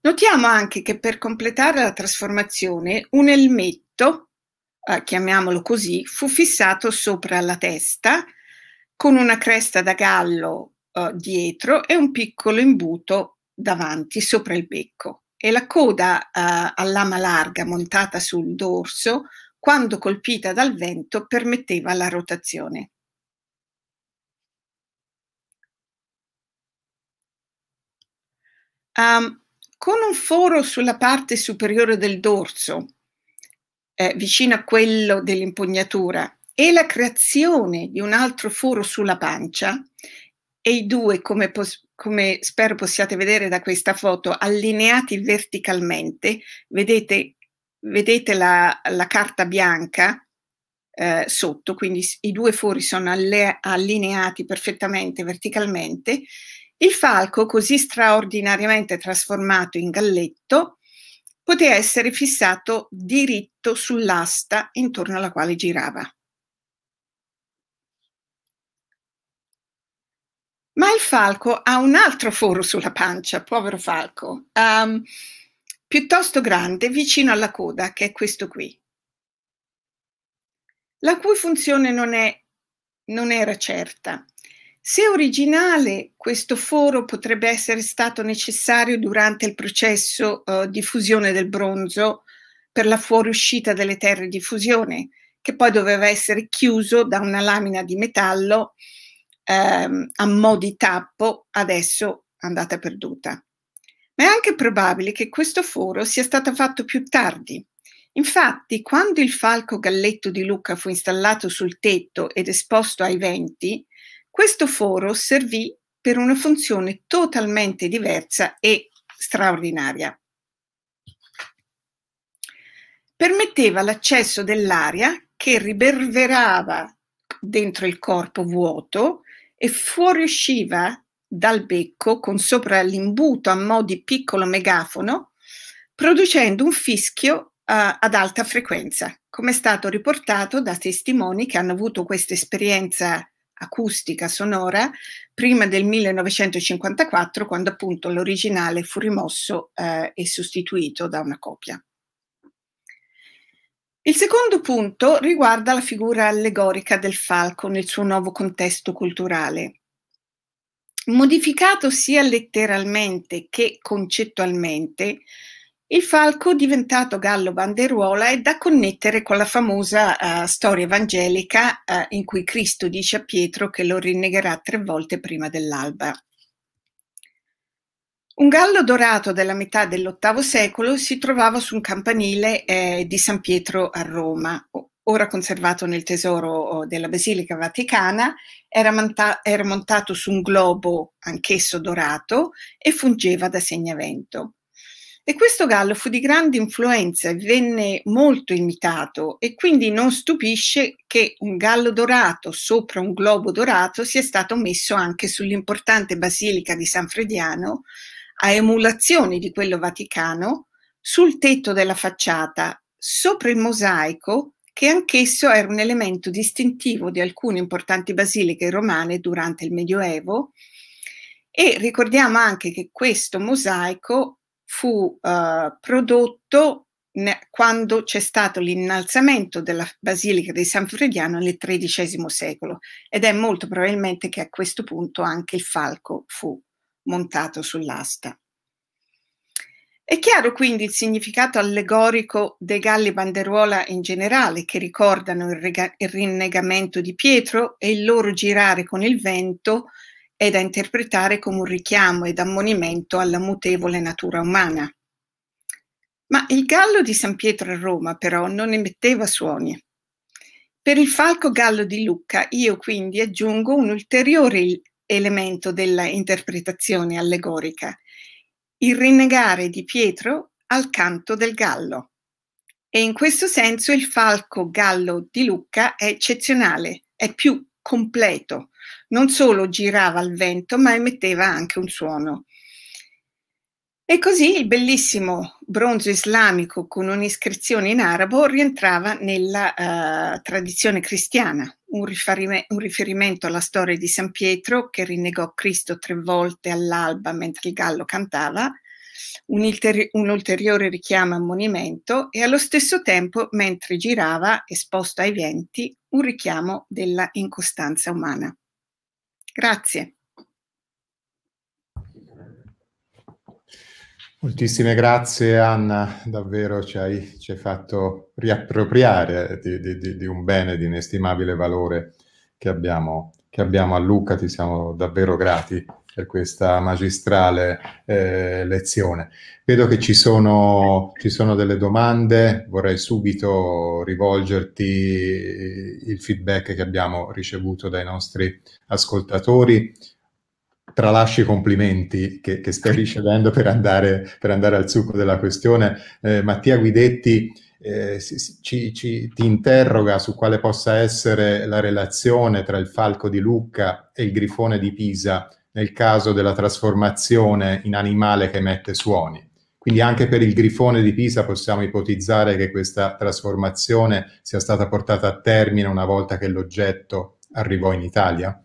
B: Notiamo anche che per completare la trasformazione un elmetto, eh, chiamiamolo così, fu fissato sopra la testa con una cresta da gallo eh, dietro e un piccolo imbuto davanti sopra il becco e la coda eh, a lama larga montata sul dorso, quando colpita dal vento, permetteva la rotazione. Um, con un foro sulla parte superiore del dorso, eh, vicino a quello dell'impugnatura, e la creazione di un altro foro sulla pancia, e i due, come, come spero possiate vedere da questa foto, allineati verticalmente, vedete, vedete la, la carta bianca eh, sotto, quindi i due fori sono alle, allineati perfettamente verticalmente, il falco, così straordinariamente trasformato in galletto, poteva essere fissato diritto sull'asta intorno alla quale girava. Ma il falco ha un altro foro sulla pancia, povero falco, um, piuttosto grande, vicino alla coda, che è questo qui, la cui funzione non, è, non era certa. Se originale, questo foro potrebbe essere stato necessario durante il processo eh, di fusione del bronzo per la fuoriuscita delle terre di fusione, che poi doveva essere chiuso da una lamina di metallo ehm, a mo' di tappo, adesso andata perduta. Ma è anche probabile che questo foro sia stato fatto più tardi. Infatti, quando il falco galletto di Luca fu installato sul tetto ed esposto ai venti, questo foro servì per una funzione totalmente diversa e straordinaria. Permetteva l'accesso dell'aria che riverberava dentro il corpo vuoto e fuoriusciva dal becco con sopra l'imbuto a mo' di piccolo megafono, producendo un fischio uh, ad alta frequenza, come è stato riportato da testimoni che hanno avuto questa esperienza acustica sonora prima del 1954 quando appunto l'originale fu rimosso eh, e sostituito da una copia. Il secondo punto riguarda la figura allegorica del falco nel suo nuovo contesto culturale. Modificato sia letteralmente che concettualmente, il falco, diventato gallo banderuola, è da connettere con la famosa uh, storia evangelica uh, in cui Cristo dice a Pietro che lo rinnegherà tre volte prima dell'alba. Un gallo dorato della metà dell'VIII secolo si trovava su un campanile eh, di San Pietro a Roma, ora conservato nel tesoro oh, della Basilica Vaticana, era, monta era montato su un globo anch'esso dorato e fungeva da segnavento. E questo gallo fu di grande influenza e venne molto imitato e quindi non stupisce che un gallo dorato sopra un globo dorato sia stato messo anche sull'importante basilica di San Frediano a emulazione di quello vaticano sul tetto della facciata sopra il mosaico che anch'esso era un elemento distintivo di alcune importanti basiliche romane durante il Medioevo e ricordiamo anche che questo mosaico fu uh, prodotto ne- quando c'è stato l'innalzamento della Basilica di San Frediano nel XIII secolo ed è molto probabilmente che a questo punto anche il falco fu montato sull'asta. È chiaro quindi il significato allegorico dei galli banderuola in generale, che ricordano il, rega- il rinnegamento di Pietro e il loro girare con il vento è da interpretare come un richiamo ed ammonimento alla mutevole natura umana. Ma il gallo di San Pietro a Roma però non emetteva suoni. Per il falco gallo di Lucca io quindi aggiungo un ulteriore elemento della interpretazione allegorica, il rinnegare di Pietro al canto del gallo. E in questo senso il falco gallo di Lucca è eccezionale, è più completo, non solo girava al vento, ma emetteva anche un suono. E così il bellissimo bronzo islamico con un'iscrizione in arabo rientrava nella uh, tradizione cristiana, un, riferime, un, riferimento alla storia di San Pietro che rinnegò Cristo tre volte all'alba mentre il gallo cantava, un, ulteri- un ulteriore richiamo a monumento e allo stesso tempo, mentre girava, esposto ai venti, un richiamo della incostanza umana. Grazie.
A: Moltissime grazie Anna, davvero ci hai, ci hai fatto riappropriare di, di, di, un bene di inestimabile valore che abbiamo, che abbiamo a Luca, ti siamo davvero grati per questa magistrale eh, lezione. Vedo che ci sono, ci sono, delle domande, vorrei subito rivolgerti eh, il feedback che abbiamo ricevuto dai nostri ascoltatori. Tralasci i complimenti che, che stai ricevendo per andare, per andare, al succo della questione. Eh, Mattia Guidetti eh, ci, ci, ti interroga su quale possa essere la relazione tra il falco di Lucca e il grifone di Pisa nel caso della trasformazione in animale che emette suoni. Quindi anche per il grifone di Pisa possiamo ipotizzare che questa trasformazione sia stata portata a termine una volta che l'oggetto arrivò in Italia?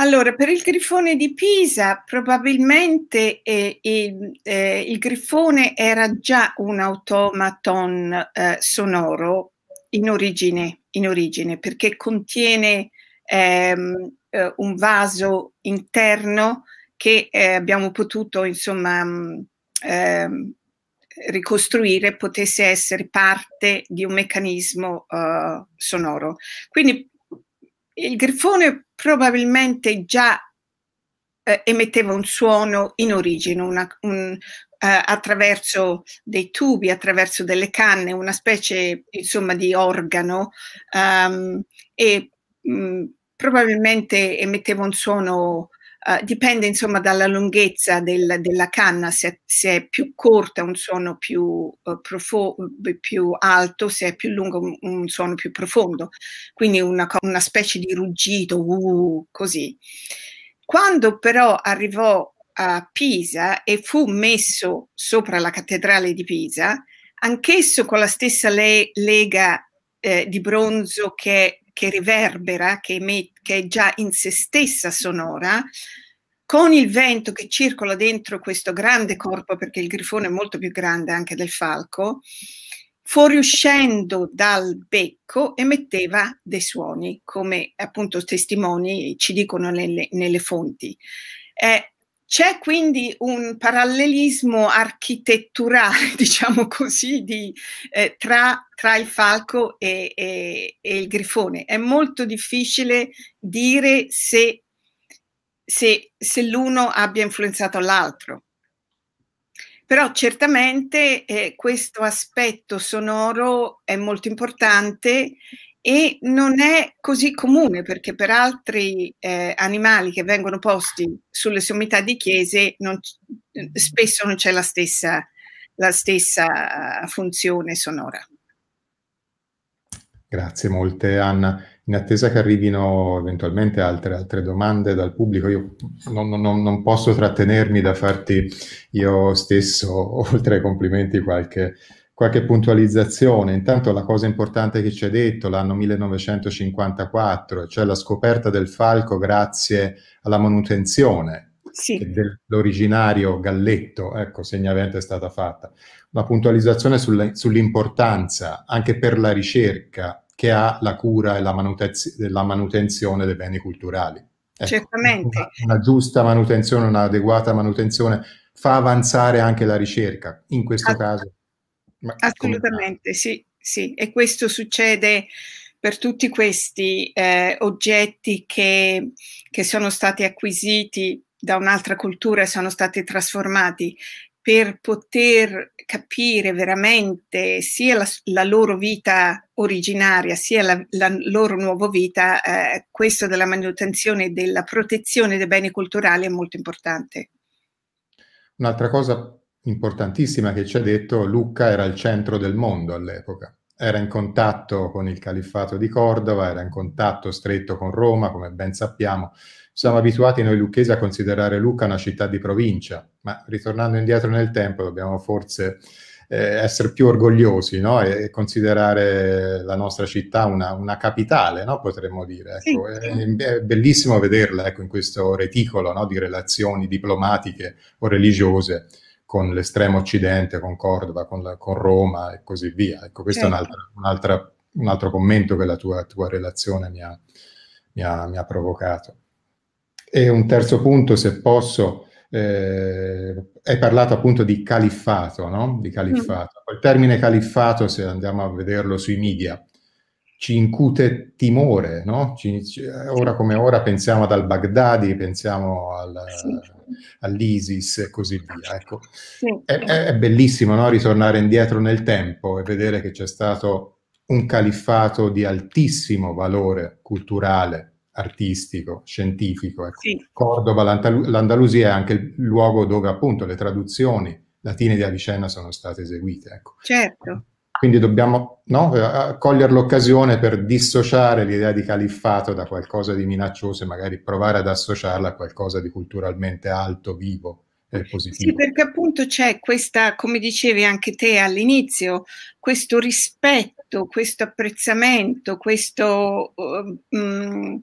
B: Allora, per il grifone di Pisa probabilmente eh, il, eh, il, grifone era già un automaton eh, sonoro in origine, in origine, perché contiene ehm, eh, un vaso interno che eh, abbiamo potuto insomma mh, mm, ehm, ricostruire potesse essere parte di un meccanismo eh, sonoro. Quindi il grifone probabilmente già eh, emetteva un suono in origine, una, un, eh, attraverso dei tubi, attraverso delle canne, una specie insomma di organo um, e mh, mm, probabilmente emetteva un suono, uh, dipende insomma dalla lunghezza del, della canna, se, se, è più corta un suono più, uh, profo- più alto, se è più lungo un, un suono più profondo, quindi una, una specie di ruggito, uh, così. Quando però arrivò a Pisa e fu messo sopra la cattedrale di Pisa, anch'esso con la stessa le- lega eh, di bronzo che che riverbera, che, emet- che è già in se stessa sonora, con il vento che circola dentro questo grande corpo, perché il grifone è molto più grande anche del falco, fuoriuscendo dal becco emetteva dei suoni, come appunto testimoni ci dicono nelle, nelle fonti. Eh, c'è quindi un parallelismo architetturale, diciamo così, di, eh, tra, tra, il falco e, e, e, il grifone. È molto difficile dire se, se, se l'uno abbia influenzato l'altro. Però certamente eh, questo aspetto sonoro è molto importante e non è così comune perché per altri eh, animali che vengono posti sulle sommità di chiese non, eh, spesso non c'è la stessa, la stessa funzione sonora.
A: Grazie molte Anna. In attesa che arrivino eventualmente altre, altre domande dal pubblico, io non, non, non, posso trattenermi da farti io stesso, oltre ai complimenti, qualche qualche puntualizzazione. Intanto la cosa importante che ci hai detto, l'anno 1954, cioè la scoperta del falco grazie alla manutenzione sì. dell'originario galletto, ecco, segnalmente è stata fatta. Una puntualizzazione sulle, sull'importanza anche per la ricerca che ha la cura e la, manute- la manutenzione dei beni culturali. Ecco, Certamente. Una, una giusta manutenzione, un'adeguata manutenzione fa avanzare anche la ricerca, in questo esatto. caso ma
B: Assolutamente, sì, sì. E questo succede per tutti questi eh, oggetti che, che sono stati acquisiti da un'altra cultura e sono stati trasformati per poter capire veramente sia la, la loro vita originaria sia la, la loro nuova vita, eh, questo della manutenzione e della protezione dei beni culturali è molto
A: importante. Un'altra cosa importantissima che ci ha detto Lucca era il centro del mondo all'epoca. Era in contatto con il califfato di Cordova, era in contatto stretto con Roma, come ben sappiamo. Siamo abituati noi lucchesi a considerare Lucca una città di provincia, ma ritornando indietro nel tempo dobbiamo forse eh, essere più orgogliosi no? e, e, considerare la nostra città una, una capitale, no? potremmo dire. Ecco, è, è, bellissimo vederla ecco, in questo reticolo no? di relazioni diplomatiche o religiose con l'estremo occidente, con Cordova, con, la, con, Roma e così via. Ecco, questo certo. è un altro, un altro commento che la tua, tua relazione mi ha, mi, ha, mi ha, provocato. E un terzo punto, se posso, eh, hai parlato appunto di califfato, no? Di califfato. Il mm. termine califfato, se andiamo a vederlo sui media, ci incute timore, no? ci, ci, ora come ora pensiamo ad al-Baghdadi, pensiamo al, sì. all'ISIS e così via. Ecco. Sì. È, è, bellissimo no? ritornare indietro nel tempo e vedere che c'è stato un califfato di altissimo valore culturale, artistico, scientifico. Ecco. Sì. Cordova, l'Andalusia è anche il luogo dove appunto le traduzioni latine di Avicenna sono state eseguite. Ecco. Certo. Quindi dobbiamo no, eh, cogliere l'occasione per dissociare l'idea di califfato da qualcosa di minaccioso e magari provare ad associarla a qualcosa di culturalmente alto, vivo. e Positivo. Sì,
B: perché appunto c'è questa, come dicevi anche te all'inizio, questo rispetto, questo apprezzamento, questo uh, ehm, mh, mm,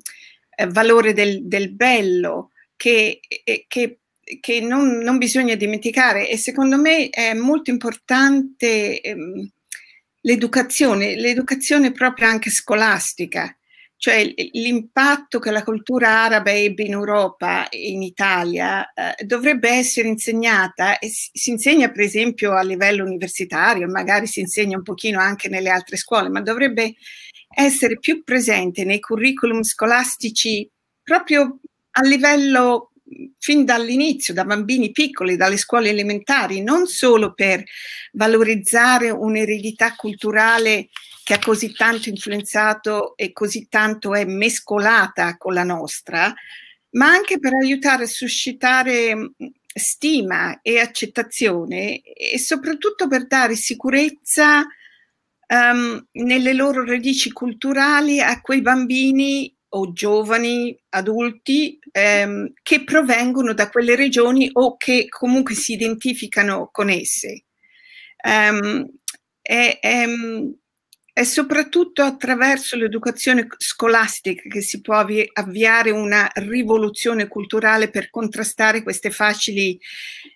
B: valore del, del, bello che, eh, che, che non, non, bisogna dimenticare e secondo me è molto importante um, l'educazione, l'educazione proprio anche scolastica, cioè l'impatto che la cultura araba ebbe in Europa e in Italia eh, dovrebbe essere insegnata e si insegna per esempio a livello universitario, magari si insegna un pochino anche nelle altre scuole, ma dovrebbe essere più presente nei curriculum scolastici proprio a livello fin dall'inizio, da bambini piccoli, dalle scuole elementari, non solo per valorizzare un'eredità culturale che ha così tanto influenzato e così tanto è mescolata con la nostra, ma anche per aiutare a suscitare mm, stima e accettazione e soprattutto per dare sicurezza um, nelle loro radici culturali a quei bambini o giovani adulti ehm, che provengono da quelle regioni o che comunque si identificano con esse. Um, è, è, ehm, è, soprattutto attraverso l'educazione scolastica che si può avvi avviare una rivoluzione culturale per contrastare queste facili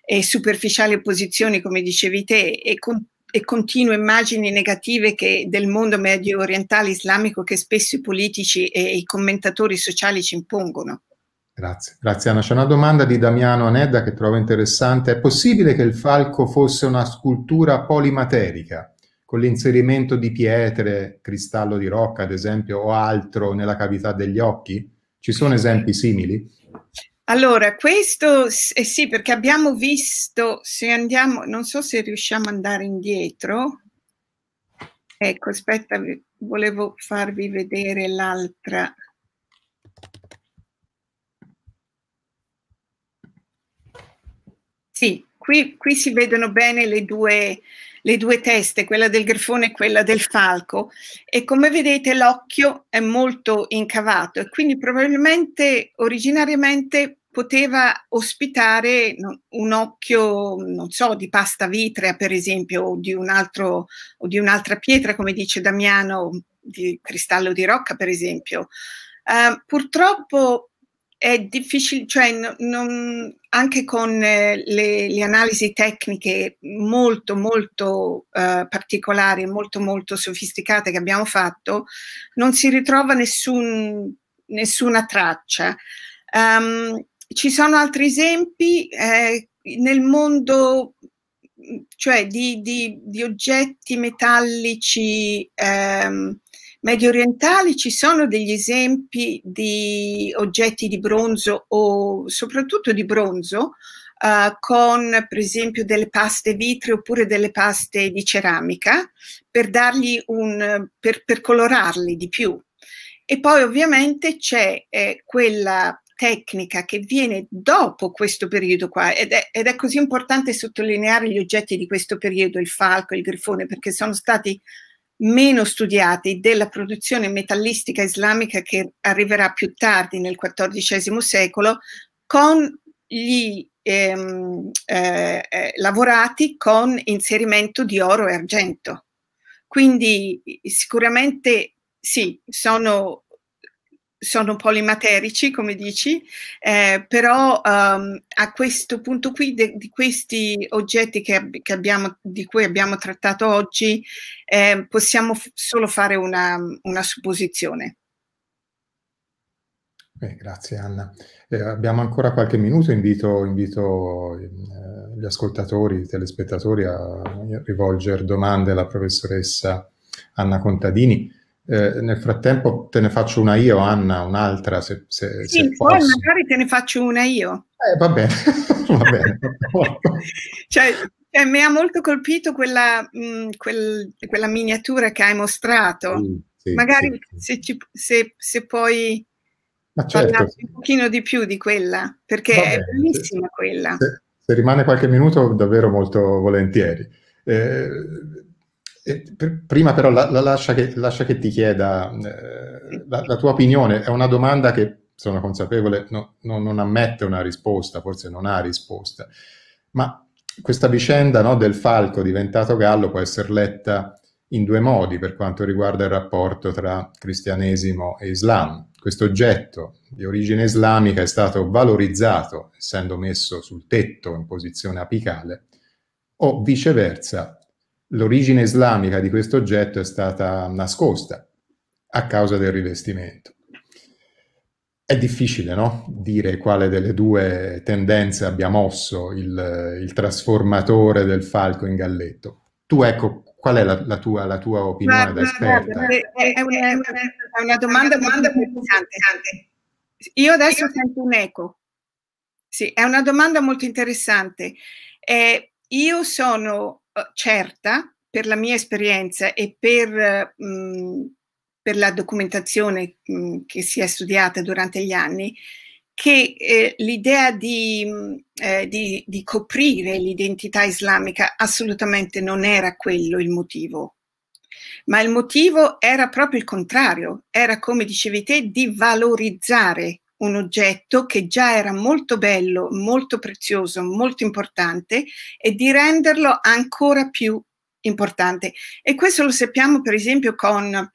B: e superficiali opposizioni, come dicevi te, e con e continue immagini negative che, del mondo medio orientale islamico che spesso i politici e i commentatori sociali ci impongono.
A: Grazie. Grazie Anna. C'è una domanda di Damiano Anedda che trovo interessante. È possibile che il falco fosse una scultura polimaterica, con l'inserimento di pietre, cristallo di rocca ad esempio, o altro nella cavità degli occhi? Ci sono esempi simili?
B: Allora, questo eh sì, perché abbiamo visto, se andiamo, non so se riusciamo ad andare indietro. Ecco, aspetta, volevo farvi vedere l'altra. Sì, qui, qui, si vedono bene le due, le due teste, quella del grifone e quella del falco. E come vedete l'occhio è molto incavato e quindi probabilmente originariamente poteva ospitare un occhio, non so, di pasta vitrea, per esempio, o di, un altro, o di un'altra pietra, come dice Damiano, di cristallo di rocca, per esempio. Uh, purtroppo è difficile, cioè non, anche con eh, le, le, analisi tecniche molto molto eh, particolari, molto molto sofisticate che abbiamo fatto, non si ritrova nessun, nessuna traccia. Um, ci sono altri esempi eh, nel mondo cioè di, di, di oggetti metallici ehm, medio orientali, ci sono degli esempi di oggetti di bronzo o soprattutto di bronzo Uh, con per esempio delle paste vitre oppure delle paste di ceramica per dargli un per, per colorarli di più. E poi ovviamente c'è eh, quella tecnica che viene dopo questo periodo qua ed è, ed è, così importante sottolineare gli oggetti di questo periodo, il falco, il grifone, perché sono stati meno studiati della produzione metallistica islamica che arriverà più tardi nel XIV secolo con gli ehm, eh, eh, lavorati con inserimento di oro e argento. Quindi sicuramente sì, sono sono polimaterici, come dici, eh, però um, a questo punto qui de, di questi oggetti che, che abbiamo, di cui abbiamo trattato oggi eh, possiamo solo fare una, una supposizione.
A: Eh, grazie Anna. Eh, abbiamo ancora qualche minuto, invito, invito eh, gli ascoltatori, i telespettatori a rivolgere domande alla professoressa Anna Contadini. Eh, nel frattempo te ne faccio una io, Anna, un'altra, se, se, sì, se poi magari
B: te ne faccio una io. Eh, va
A: bene, va bene.
B: cioè, eh, mi ha molto colpito quella, mh, mm, quel, quella miniatura che hai mostrato. Sì, sì, magari se, ci, se, se poi... Ma certo. un pochino di più di quella, perché bene, è bellissima quella.
A: Se, se, rimane qualche minuto, davvero molto volentieri. Eh, prima però la, la lascia, che, lascia, che, ti chieda eh, la, la, tua opinione, è una domanda che sono consapevole no, no, non ammette una risposta, forse non ha risposta, ma questa vicenda no, del falco diventato gallo può essere letta in due modi per quanto riguarda il rapporto tra cristianesimo e islam. Questo oggetto di origine islamica è stato valorizzato, essendo messo sul tetto in posizione apicale, o viceversa l'origine islamica di questo oggetto è stata nascosta a causa del rivestimento. È difficile no? dire quale delle due tendenze abbia mosso il, il trasformatore del falco in galletto. Tu ecco, qual è la, la, tua, la tua, opinione guarda, da esperta? Guarda,
B: è, è, una, è, una, è, una, domanda, domanda molto interessante. Io adesso sento un eco. Sì, è una domanda molto interessante. Eh, io sono eh, certa per la mia esperienza e per, mh, mm, per la documentazione mh, mm, che si è studiata durante gli anni che eh, l'idea di, mm, eh, di, di, coprire l'identità islamica assolutamente non era quello il motivo, ma il motivo era proprio il contrario, era come dicevi te di valorizzare un oggetto che già era molto bello, molto prezioso, molto importante e di renderlo ancora più importante. E questo lo sappiamo per esempio con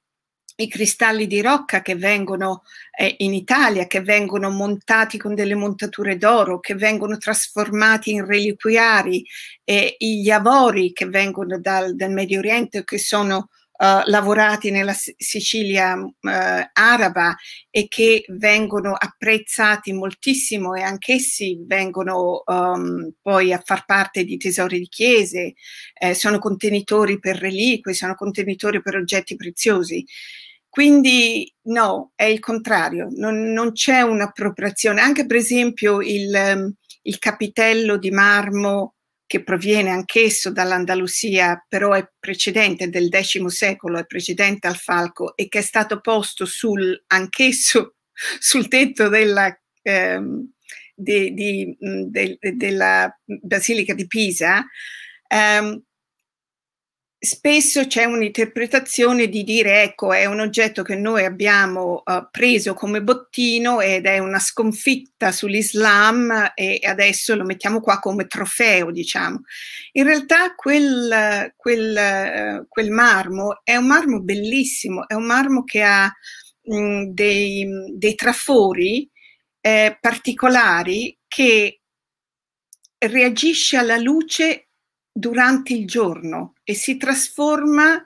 B: i cristalli di rocca che vengono eh, in Italia, che vengono montati con delle montature d'oro, che vengono trasformati in reliquiari, eh, gli avori che vengono dal, dal Medio Oriente, che sono eh, lavorati nella Sicilia uh, araba e che vengono apprezzati moltissimo e anch'essi vengono um, poi a far parte di tesori di chiese, eh, sono contenitori per reliquie, sono contenitori per oggetti preziosi. Quindi no, è il contrario, non, non c'è un'appropriazione. Anche per esempio il, mm, il capitello di marmo che proviene anch'esso dall'Andalusia, però è precedente del X secolo, è precedente al falco e che è stato posto sul, anch'esso sul tetto della, ehm, di, di, de, de, della Basilica di Pisa, ehm, Spesso c'è un'interpretazione di dire ecco è un oggetto che noi abbiamo uh, preso come bottino ed è una sconfitta sull'Islam e adesso lo mettiamo qua come trofeo diciamo. In realtà quel, quel, uh, quel marmo è un marmo bellissimo, è un marmo che ha mh, mm, dei, dei, trafori eh, particolari che reagisce alla luce durante il giorno e si trasforma,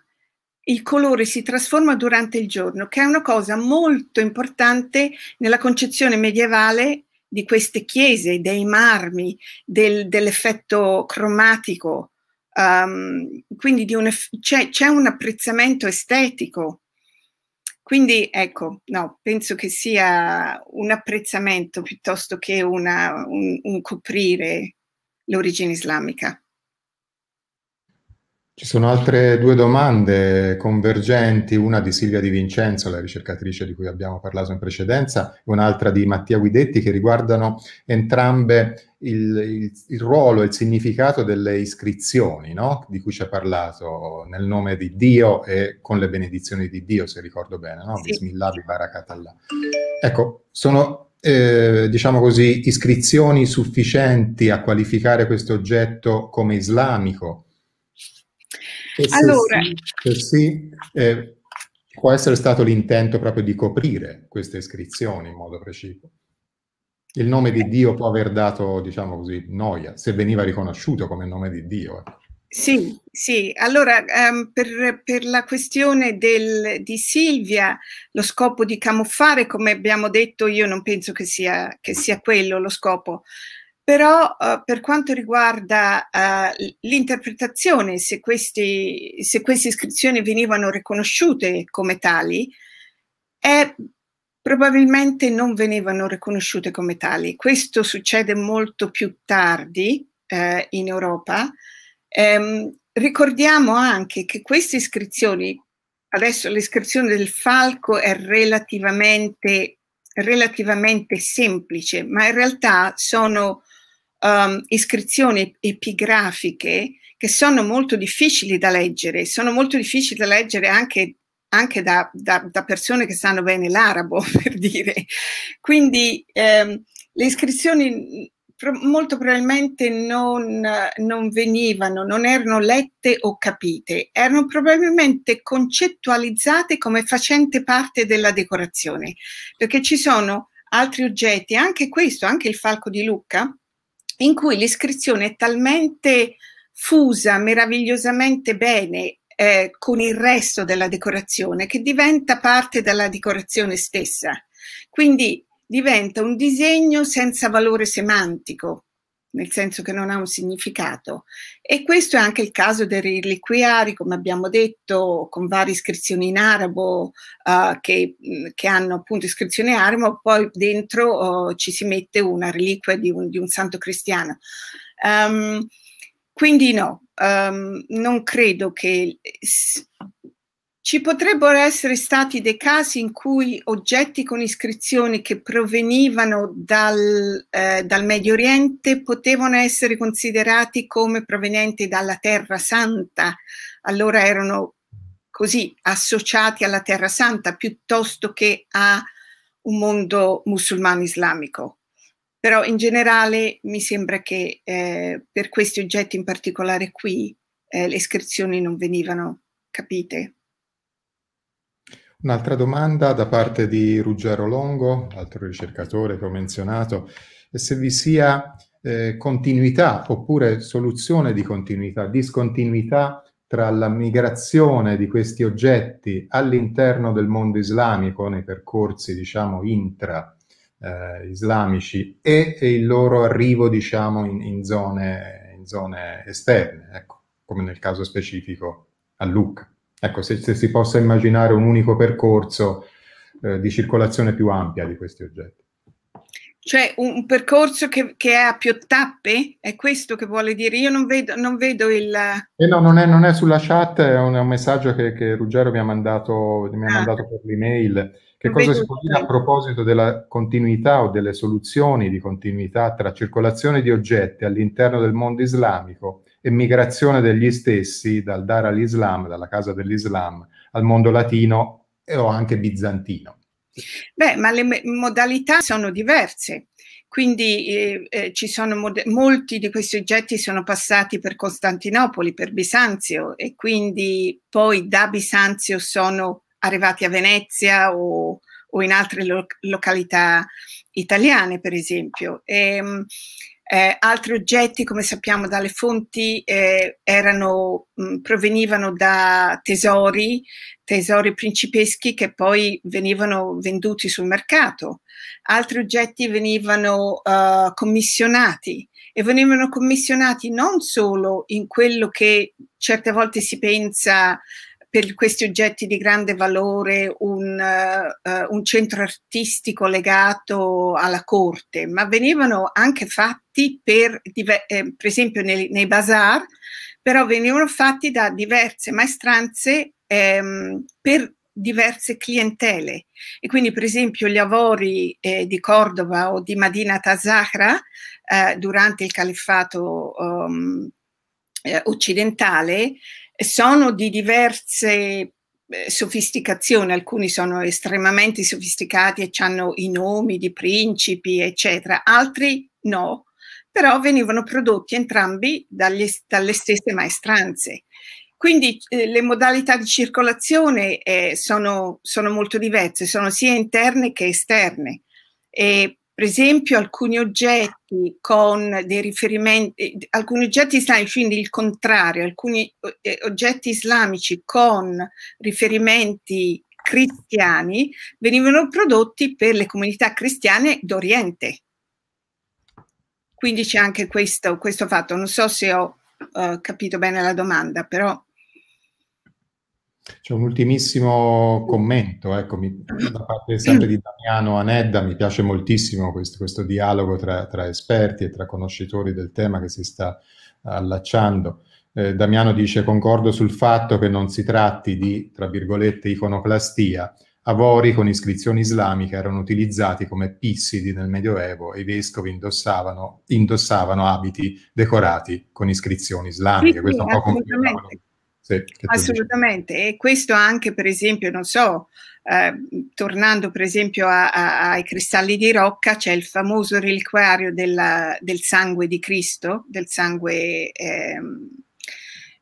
B: il colore si trasforma durante il giorno, che è una cosa molto importante nella concezione medievale di queste chiese, dei marmi, del, dell'effetto cromatico. Um, quindi c'è, un apprezzamento estetico. Quindi ecco, no, penso che sia un apprezzamento piuttosto che una, un, un coprire l'origine islamica.
A: Ci sono altre due domande convergenti, una di Silvia Di Vincenzo, la ricercatrice di cui abbiamo parlato in precedenza, e un'altra di Mattia Guidetti, che riguardano entrambe il, il, il ruolo e il significato delle iscrizioni, no? di cui ci ha parlato nel nome di Dio e con le benedizioni di Dio, se ricordo bene, no? Sì. Bismillah, Barakatallah. Ecco, sono eh, diciamo così, iscrizioni sufficienti a qualificare questo oggetto come islamico e se sì, se sì eh, può essere stato l'intento proprio di coprire queste iscrizioni in modo preciso. Il nome di Dio può aver dato, diciamo così, noia, se veniva riconosciuto come nome di Dio.
B: Sì, sì. Allora, um, per, per, la questione del, di Silvia, lo scopo di camuffare, come abbiamo detto, io non penso che sia, che sia quello lo scopo però eh, per quanto riguarda eh, l'interpretazione, se, questi, se, queste iscrizioni venivano riconosciute come tali, è, eh, probabilmente non venivano riconosciute come tali. Questo succede molto più tardi eh, in Europa. Ehm, ricordiamo anche che queste iscrizioni, adesso l'iscrizione del falco è relativamente, relativamente semplice, ma in realtà sono um, iscrizioni epigrafiche che sono molto difficili da leggere, sono molto difficili da leggere anche, anche da, da, da, persone che sanno bene l'arabo, per dire. Quindi ehm, le iscrizioni molto probabilmente non, non, venivano, non erano lette o capite, erano probabilmente concettualizzate come facente parte della decorazione, perché ci sono altri oggetti, anche questo, anche il falco di Lucca, in cui l'iscrizione è talmente fusa meravigliosamente bene eh, con il resto della decorazione che diventa parte della decorazione stessa. Quindi diventa un disegno senza valore semantico, nel senso che non ha un significato. E questo è anche il caso dei reliquiari, come abbiamo detto, con varie iscrizioni in arabo uh, che, mm, che, hanno appunto iscrizione in arabo, poi dentro uh, ci si mette una reliquia di un, di un santo cristiano. Um, quindi no, um, non credo che ci potrebbero essere stati dei casi in cui oggetti con iscrizioni che provenivano dal, eh, dal Medio Oriente potevano essere considerati come provenienti dalla Terra Santa, allora erano così associati alla Terra Santa piuttosto che a un mondo musulmano islamico. Però in generale mi sembra che eh, per questi oggetti in particolare qui eh, le iscrizioni non venivano capite.
A: Un'altra domanda da parte di Ruggero Longo, altro ricercatore che ho menzionato, è se vi sia eh, continuità oppure soluzione di continuità, discontinuità tra la migrazione di questi oggetti all'interno del mondo islamico nei percorsi, diciamo, intra eh, islamici e, e, il loro arrivo, diciamo, in, in, zone, in zone esterne, ecco, come nel caso specifico a Lucca. Ecco, se, se si possa immaginare un unico percorso eh, di circolazione più ampia di questi oggetti.
B: Cioè un percorso che, ha più tappe? È questo che vuole dire? Io non vedo, non vedo il...
A: Eh no, non è, non è, sulla chat, è un, è un messaggio che, che, Ruggero mi ha mandato, mi ha ah. mandato per l'email. Che cosa si può dire a proposito della continuità o delle soluzioni di continuità tra circolazione di oggetti all'interno del mondo islamico emigrazione degli stessi dal Dar all'Islam, dalla casa dell'Islam, al mondo latino e o anche bizantino.
B: Beh, ma le modalità sono diverse, quindi eh, eh, ci sono mod- molti di questi oggetti sono passati per Costantinopoli, per Bisanzio e quindi poi da Bisanzio sono arrivati a Venezia o, o in altre lo- località italiane, per esempio. E, ehm, eh, altri oggetti, come sappiamo dalle fonti, eh, erano, mh, provenivano da tesori, tesori principeschi che poi venivano venduti sul mercato. Altri oggetti venivano uh, commissionati e venivano commissionati non solo in quello che certe volte si pensa per questi oggetti di grande valore un, uh, un centro artistico legato alla corte, ma venivano anche fatti per, eh, per esempio nei, nei bazar, però venivano fatti da diverse maestranze ehm, per diverse clientele e quindi per esempio gli avori eh, di Cordova o di Madina Tazahra eh, durante il califfato um, eh, occidentale sono di diverse eh, sofisticazioni, alcuni sono estremamente sofisticati e hanno i nomi di principi, eccetera, altri no, però venivano prodotti entrambi dagli, dalle stesse maestranze. Quindi eh, le modalità di circolazione eh, sono, sono, molto diverse, sono sia interne che esterne. E per esempio alcuni oggetti con dei riferimenti, alcuni oggetti islamici, quindi il contrario, alcuni eh, oggetti islamici con riferimenti cristiani venivano prodotti per le comunità cristiane d'Oriente. Quindi c'è anche questo, questo, fatto. Non so se ho uh, capito bene la domanda, però...
A: C'è un ultimissimo commento, ecco, mi, da parte sempre di Damiano Anedda, mi piace moltissimo questo, questo dialogo tra, tra, esperti e tra conoscitori del tema che si sta allacciando. Eh, Damiano dice concordo sul fatto che non si tratti di, tra virgolette, iconoclastia. Avori con iscrizioni islamiche erano utilizzati come pissidi nel Medioevo e i vescovi indossavano, indossavano abiti decorati con iscrizioni islamiche. Sì, Questo è un po'
B: complicatamente sì, Assolutamente, e questo anche per esempio, non so, eh, tornando per esempio a, a, ai cristalli di rocca, c'è il famoso reliquario della, del sangue di Cristo, del sangue eh,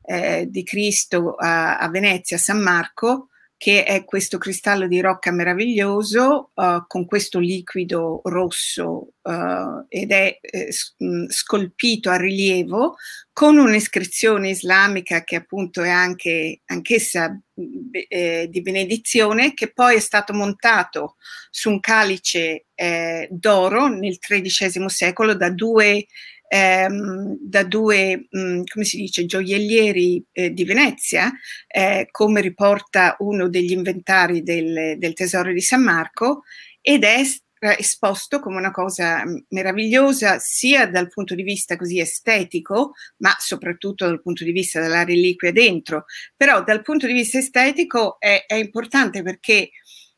B: eh, di Cristo a, a, Venezia, a San Marco, che è questo cristallo di rocca meraviglioso uh, con questo liquido rosso uh, ed è eh, mm, scolpito a rilievo con un'iscrizione islamica che appunto è anche anch'essa mm, eh, di benedizione che poi è stato montato su un calice eh, d'oro nel XIII secolo da due ehm, da due, mh, mm, come si dice, gioiellieri eh, di Venezia, eh, come riporta uno degli inventari del, del tesoro di San Marco, ed è eh, esposto come una cosa mm, meravigliosa sia dal punto di vista così estetico, ma soprattutto dal punto di vista della reliquia dentro. Però dal punto di vista estetico è, è importante perché,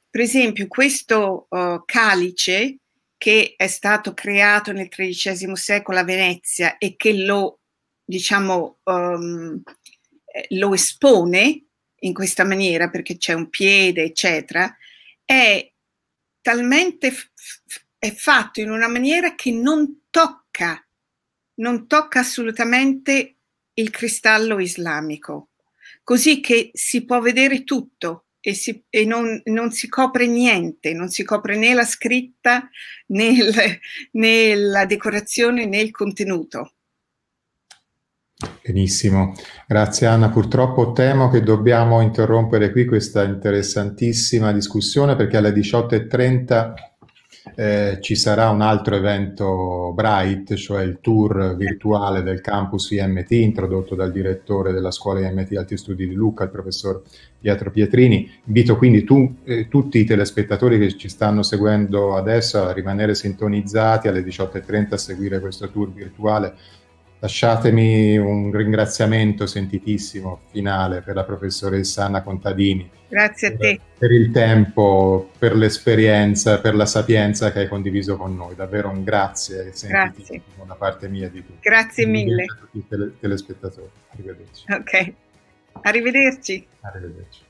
B: per esempio, questo uh, calice che è stato creato nel XIII secolo a Venezia e che lo, diciamo, um, lo espone in questa maniera perché c'è un piede, eccetera, è talmente è fatto in una maniera che non tocca, non tocca assolutamente il cristallo islamico, così che si può vedere tutto, e, si, e non, non, si copre niente, non si copre né la scritta né, il, né la decorazione né il contenuto.
A: Benissimo, grazie Anna. Purtroppo temo che dobbiamo interrompere qui questa interessantissima discussione perché alle 18.30 eh, ci sarà un altro evento Bright, cioè il tour virtuale del campus IMT introdotto dal direttore della scuola IMT Alti Studi di Lucca, il professor Pietro Pietrini. Invito quindi tu, eh, tutti i telespettatori che ci stanno seguendo adesso a rimanere sintonizzati alle 18.30 a seguire questo tour virtuale Lasciatemi un ringraziamento sentitissimo finale per la professoressa Anna Contadini.
B: Grazie a te.
A: Per il tempo, per l'esperienza, per la sapienza che hai condiviso con noi. Davvero un grazie sentitissimo grazie. da parte mia di tutti. Grazie mille. A tutti i telespettatori. Arrivederci.
B: Ok. Arrivederci.
A: Arrivederci.